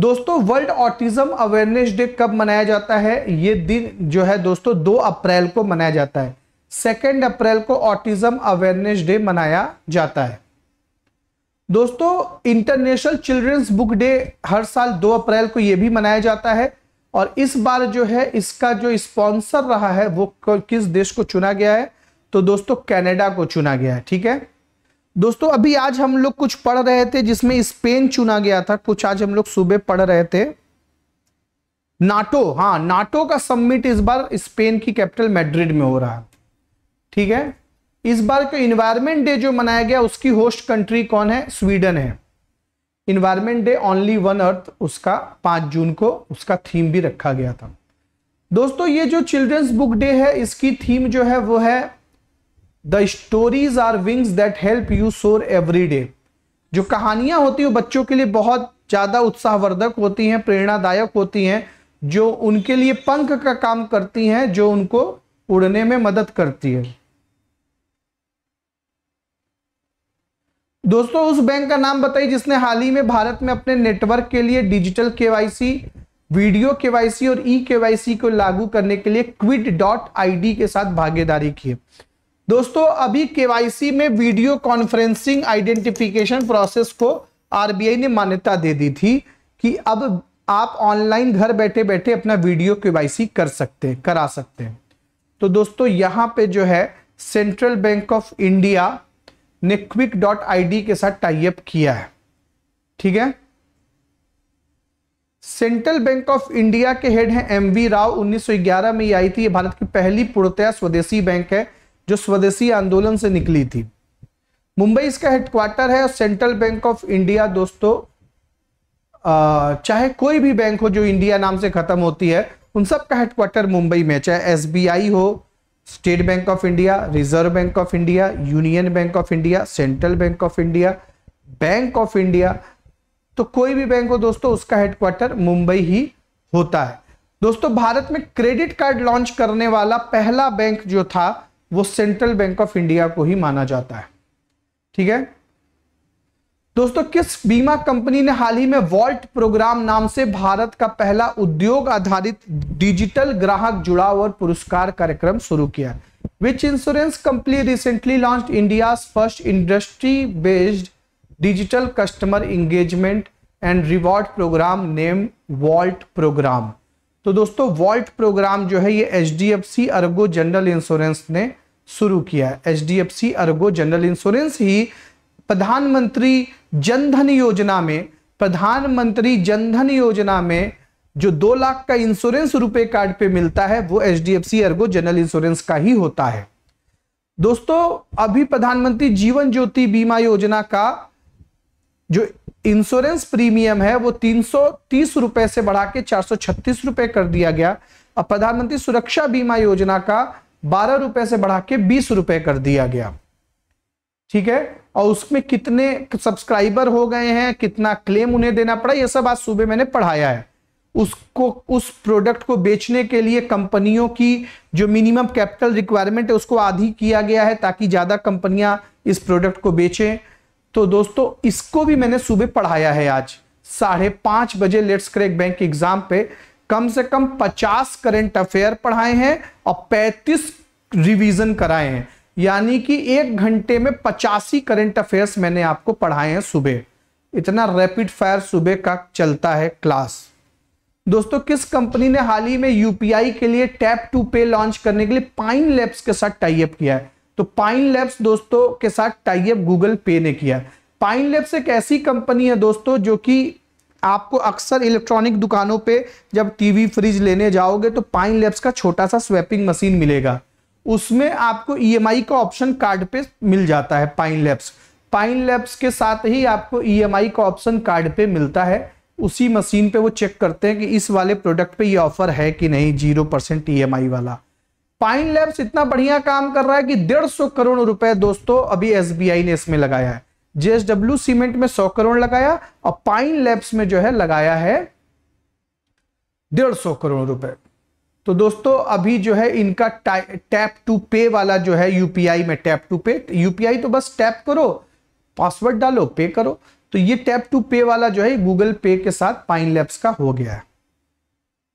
दोस्तों वर्ल्ड ऑटिज्म अवेयरनेस डे कब मनाया जाता है ये दिन जो है दोस्तों दो अप्रैल को मनाया जाता है सेकेंड अप्रैल को ऑटिज्म अवेयरनेस डे मनाया जाता है दोस्तों इंटरनेशनल चिल्ड्रंस बुक डे हर साल दो अप्रैल को यह भी मनाया जाता है और इस बार जो है इसका जो स्पॉन्सर रहा है वो किस देश को चुना गया है तो दोस्तों कनाडा को चुना गया है ठीक है दोस्तों अभी आज हम लोग कुछ पढ़ रहे थे जिसमें स्पेन चुना गया था कुछ आज हम लोग सुबह पढ़ रहे थे नाटो हाँ नाटो का सम्मिट इस बार स्पेन की कैपिटल मैड्रिड में हो रहा है ठीक है इस बार का इन्वायरमेंट डे जो मनाया गया उसकी होस्ट कंट्री कौन है स्वीडन है environment day only one earth उसका पांच जून को उसका थीम भी रखा गया था दोस्तों ये जो चिल्ड्रंस बुक डे है इसकी थीम जो है वो है the stories are wings that help you soar every day जो कहानियां होती हैं बच्चों के लिए बहुत ज़्यादा उत्साहवर्धक होती हैं प्रेरणादायक होती हैं जो उनके लिए पंख का, काम करती हैं जो उनको उड़ने में मदद करती है दोस्तों उस बैंक का नाम बताइए जिसने हाल ही में भारत में अपने नेटवर्क के लिए डिजिटल केवाईसी वीडियो केवाईसी और ई केवाईसी को लागू करने के लिए क्विड डॉट आई के साथ भागीदारी की है दोस्तों अभी केवाईसी में वीडियो कॉन्फ्रेंसिंग आइडेंटिफिकेशन प्रोसेस को आरबीआई ने मान्यता दे दी थी कि अब आप ऑनलाइन घर बैठे बैठे अपना वीडियो केवाईसी कर सकते हैं करा सकते हैं तो दोस्तों यहां पे जो है सेंट्रल बैंक ऑफ इंडिया ने क्विक डॉट आई के साथ टाइप किया है ठीक है सेंट्रल बैंक ऑफ इंडिया के हेड हैं एमवी राव 1911 में ये आई थी ये भारत की पहली पूर्णतया स्वदेशी बैंक है जो स्वदेशी आंदोलन से निकली थी मुंबई इसका हेडक्वार्टर है और सेंट्रल बैंक ऑफ इंडिया दोस्तों चाहे कोई भी बैंक हो जो इंडिया नाम से खत्म होती है उन सब का हेडक्वार्टर मुंबई में चाहे एसबीआई हो state bank of India reserve bank of India union bank of India central bank of India bank of India तो कोई भी बैंक हो दोस्तों उसका हेडक्वार्टर मुंबई ही होता है दोस्तों भारत में क्रेडिट कार्ड लॉन्च करने वाला पहला बैंक जो था वो सेंट्रल बैंक ऑफ इंडिया को ही माना जाता है ठीक है दोस्तों किस बीमा कंपनी ने हाल ही में वॉल्ट प्रोग्राम नाम से भारत का पहला उद्योग आधारित डिजिटल ग्राहक जुड़ाव और पुरस्कार कार्यक्रम शुरू किया which insurance company recently launch India first industry based digital customer engagement and reward programme name vault programme तो दोस्तों वॉल्ट प्रोग्राम जो है ये एच डी एफ सी अरबो जनरल इंश्योरेंस ने शुरू किया है H D F C Ergo general insurance ही प्रधानमंत्री जनधन योजना में प्रधानमंत्री जनधन योजना में जो दो लाख का इंश्योरेंस रुपए कार्ड पे मिलता है वो H D F C Ergo general insurance का ही होता है दोस्तों अभी प्रधानमंत्री जीवन ज्योति बीमा योजना का जो इंश्योरेंस प्रीमियम है वो तीन सौ तीस रुपए से बढ़ा के चार सौ छत्तीस रुपए कर दिया गया अब प्रधानमंत्री सुरक्षा बीमा योजना का बारह रुपए से बढ़ा के बीस रुपए कर दिया गया ठीक है और उसमें कितने सब्सक्राइबर हो गए हैं कितना क्लेम उन्हें देना पड़ा यह सब आज सुबह मैंने पढ़ाया है उसको उस प्रोडक्ट को बेचने के लिए कंपनियों की जो मिनिमम कैपिटल रिक्वायरमेंट है उसको आधी किया गया है ताकि ज़्यादा कंपनियां इस प्रोडक्ट को बेचें तो दोस्तों इसको भी मैंने सुबह पढ़ाया है आज साढ़े पांच बजे लेट्स क्रैक बैंक एग्जाम पे कम से कम 50 करंट अफेयर पढ़ाए हैं और 35 रिवीजन कराए हैं यानी कि एक घंटे में पचासी करंट अफेयर्स मैंने आपको पढ़ाए हैं सुबह इतना रैपिड फायर सुबह का चलता है क्लास दोस्तों किस कंपनी ने हाल ही में यूपीआई के लिए टैप टू पे लॉन्च करने के लिए पाइन लैब्स के साथ टाइप किया है तो पाइन लैब्स दोस्तों के साथ टाइप गूगल पे ने किया है पाइन लैब्स एक ऐसी कंपनी है दोस्तों जो कि आपको अक्सर इलेक्ट्रॉनिक दुकानों पे जब टीवी फ्रिज लेने जाओगे तो पाइन लैब्स का छोटा सा स्वैपिंग मशीन मिलेगा उसमें आपको ईएमआई e का ऑप्शन कार्ड पे मिल जाता है पाइन लैब्स पाइन लैब्स के साथ ही आपको ईएमआई e का ऑप्शन कार्ड पे मिलता है उसी मशीन पे वो चेक करते हैं कि इस वाले प्रोडक्ट पे ये ऑफर है कि नहीं जीरो परसेंट ई e वाला पाइन लैब्स इतना बढ़िया काम कर रहा है कि डेढ़ सौ करोड़ रुपए दोस्तों अभी एस ने इसमें लगाया है जेएसडब्ल्यू सीमेंट में सौ करोड़ लगाया और पाइन लैब्स में जो है लगाया है डेढ़ सौ करोड़ रुपए तो दोस्तों अभी जो है इनका टैप टू पे वाला जो है यूपीआई में टैप टू पे तो यूपीआई तो बस टैप करो पासवर्ड डालो पे करो तो ये टैप टू पे वाला जो है गूगल पे के साथ पाइन लैब्स का हो गया है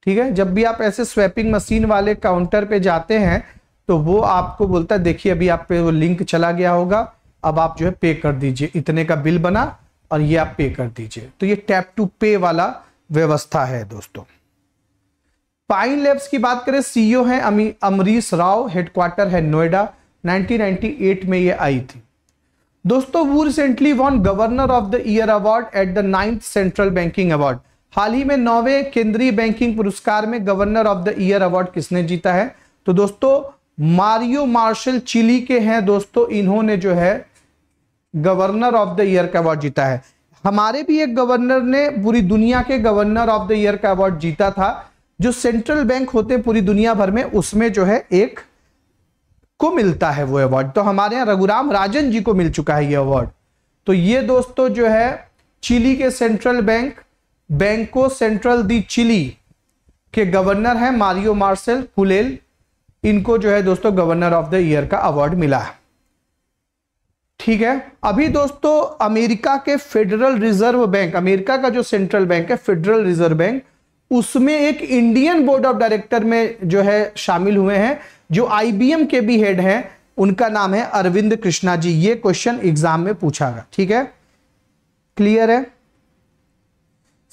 ठीक है जब भी आप ऐसे स्वैपिंग मशीन वाले काउंटर पे जाते हैं तो वो आपको बोलता है देखिए अभी आप पे वो लिंक चला गया होगा अब आप जो है पे कर दीजिए इतने का बिल बना और ये आप पे कर दीजिए तो ये टैप टू पे वाला व्यवस्था है दोस्तों पाइन लैब्स की बात करें सीईओ e हैं अमी अमरीश राव हेडक्वार्टर है नोएडा 1998 में ये आई थी दोस्तों वो recently won governor of the year award at the ninth central banking award हाल ही में नौवे केंद्रीय बैंकिंग पुरस्कार में governor of the year award किसने जीता है तो दोस्तों मारियो मार्शल चिली के हैं दोस्तों इन्होंने जो है गवर्नर ऑफ द ईयर का अवार्ड जीता है हमारे भी एक गवर्नर ने पूरी दुनिया के गवर्नर ऑफ द ईयर का अवार्ड जीता था जो सेंट्रल बैंक होते पूरी दुनिया भर में उसमें जो है एक को मिलता है वो अवार्ड तो हमारे यहाँ रघुराम राजन जी को मिल चुका है ये अवार्ड तो ये दोस्तों जो है चिली के central bank Banco central de Chile के गवर्नर हैं मारियो मार्सेल कुलेल इनको जो है दोस्तों गवर्नर ऑफ द ईयर का अवार्ड मिला है ठीक है अभी दोस्तों अमेरिका के फेडरल रिजर्व बैंक अमेरिका का जो सेंट्रल बैंक है फेडरल रिजर्व बैंक उसमें एक इंडियन बोर्ड ऑफ डायरेक्टर में जो है शामिल हुए हैं जो आईबीएम के भी हेड हैं उनका नाम है अरविंद कृष्णा जी ये क्वेश्चन एग्जाम में पूछा गया ठीक है क्लियर है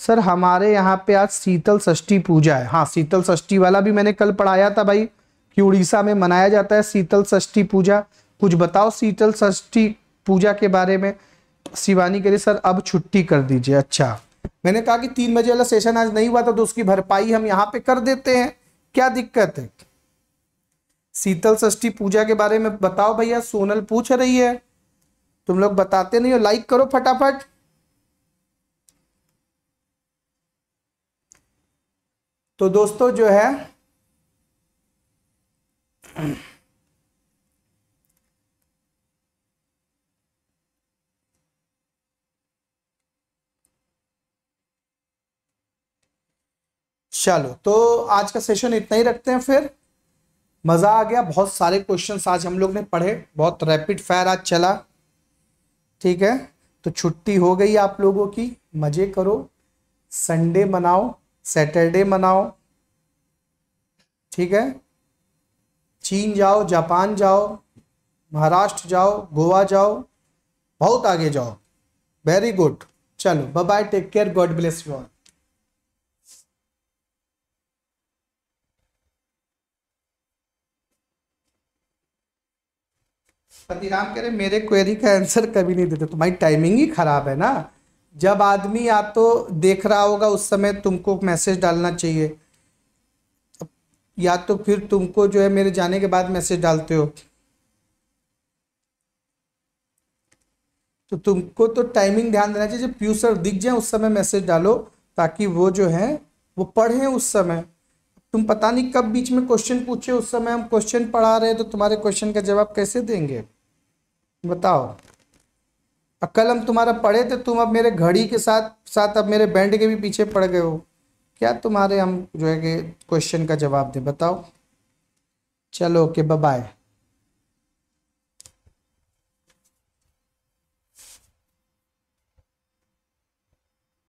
सर हमारे यहाँ पे आज शीतल षष्ठी पूजा है हाँ शीतल षष्ठी वाला भी मैंने कल पढ़ाया था भाई कि उड़ीसा में मनाया जाता है शीतल षष्ठी पूजा कुछ बताओ शीतल षष्ठी पूजा के बारे में शिवानी कह रही सर अब छुट्टी कर दीजिए अच्छा मैंने कहा कि तीन बजे वाला सेशन आज नहीं हुआ था तो उसकी भरपाई हम यहाँ पे कर देते हैं क्या दिक्कत है शीतल षष्ठी पूजा के बारे में बताओ भैया सोनल पूछ रही है तुम लोग बताते नहीं हो लाइक करो फटाफट तो दोस्तों जो है चलो तो आज का सेशन इतना ही रखते हैं फिर मज़ा आ गया बहुत सारे क्वेश्चन आज हम लोग ने पढ़े बहुत रैपिड फायर आज चला ठीक है तो छुट्टी हो गई आप लोगों की मज़े करो संडे मनाओ सैटरडे मनाओ ठीक है चीन जाओ जापान जाओ महाराष्ट्र जाओ गोवा जाओ बहुत आगे जाओ वेरी गुड चलो bye bye take care God bless you all Ram कह रहे मेरे क्वेरी का आंसर कभी नहीं देते तुम्हारी टाइमिंग ही ख़राब है ना जब आदमी या तो देख रहा होगा उस समय तुमको मैसेज डालना चाहिए या तो फिर तुमको जो है मेरे जाने के बाद मैसेज डालते हो तो तुमको तो टाइमिंग ध्यान देना चाहिए जब प्यू सर दिख जाए उस समय मैसेज डालो ताकि वो जो है वो पढ़ें उस समय तुम पता नहीं कब बीच में क्वेश्चन पूछे उस समय हम क्वेश्चन पढ़ा रहे हैं तो तुम्हारे क्वेश्चन का जवाब कैसे देंगे बताओ अब कल हम तुम्हारा पढ़े थे तुम अब मेरे घड़ी के साथ साथ अब मेरे बैंड के भी पीछे पड़ गए हो क्या तुम्हारे हम जो है कि क्वेश्चन का जवाब दें बताओ चलो ओके बाय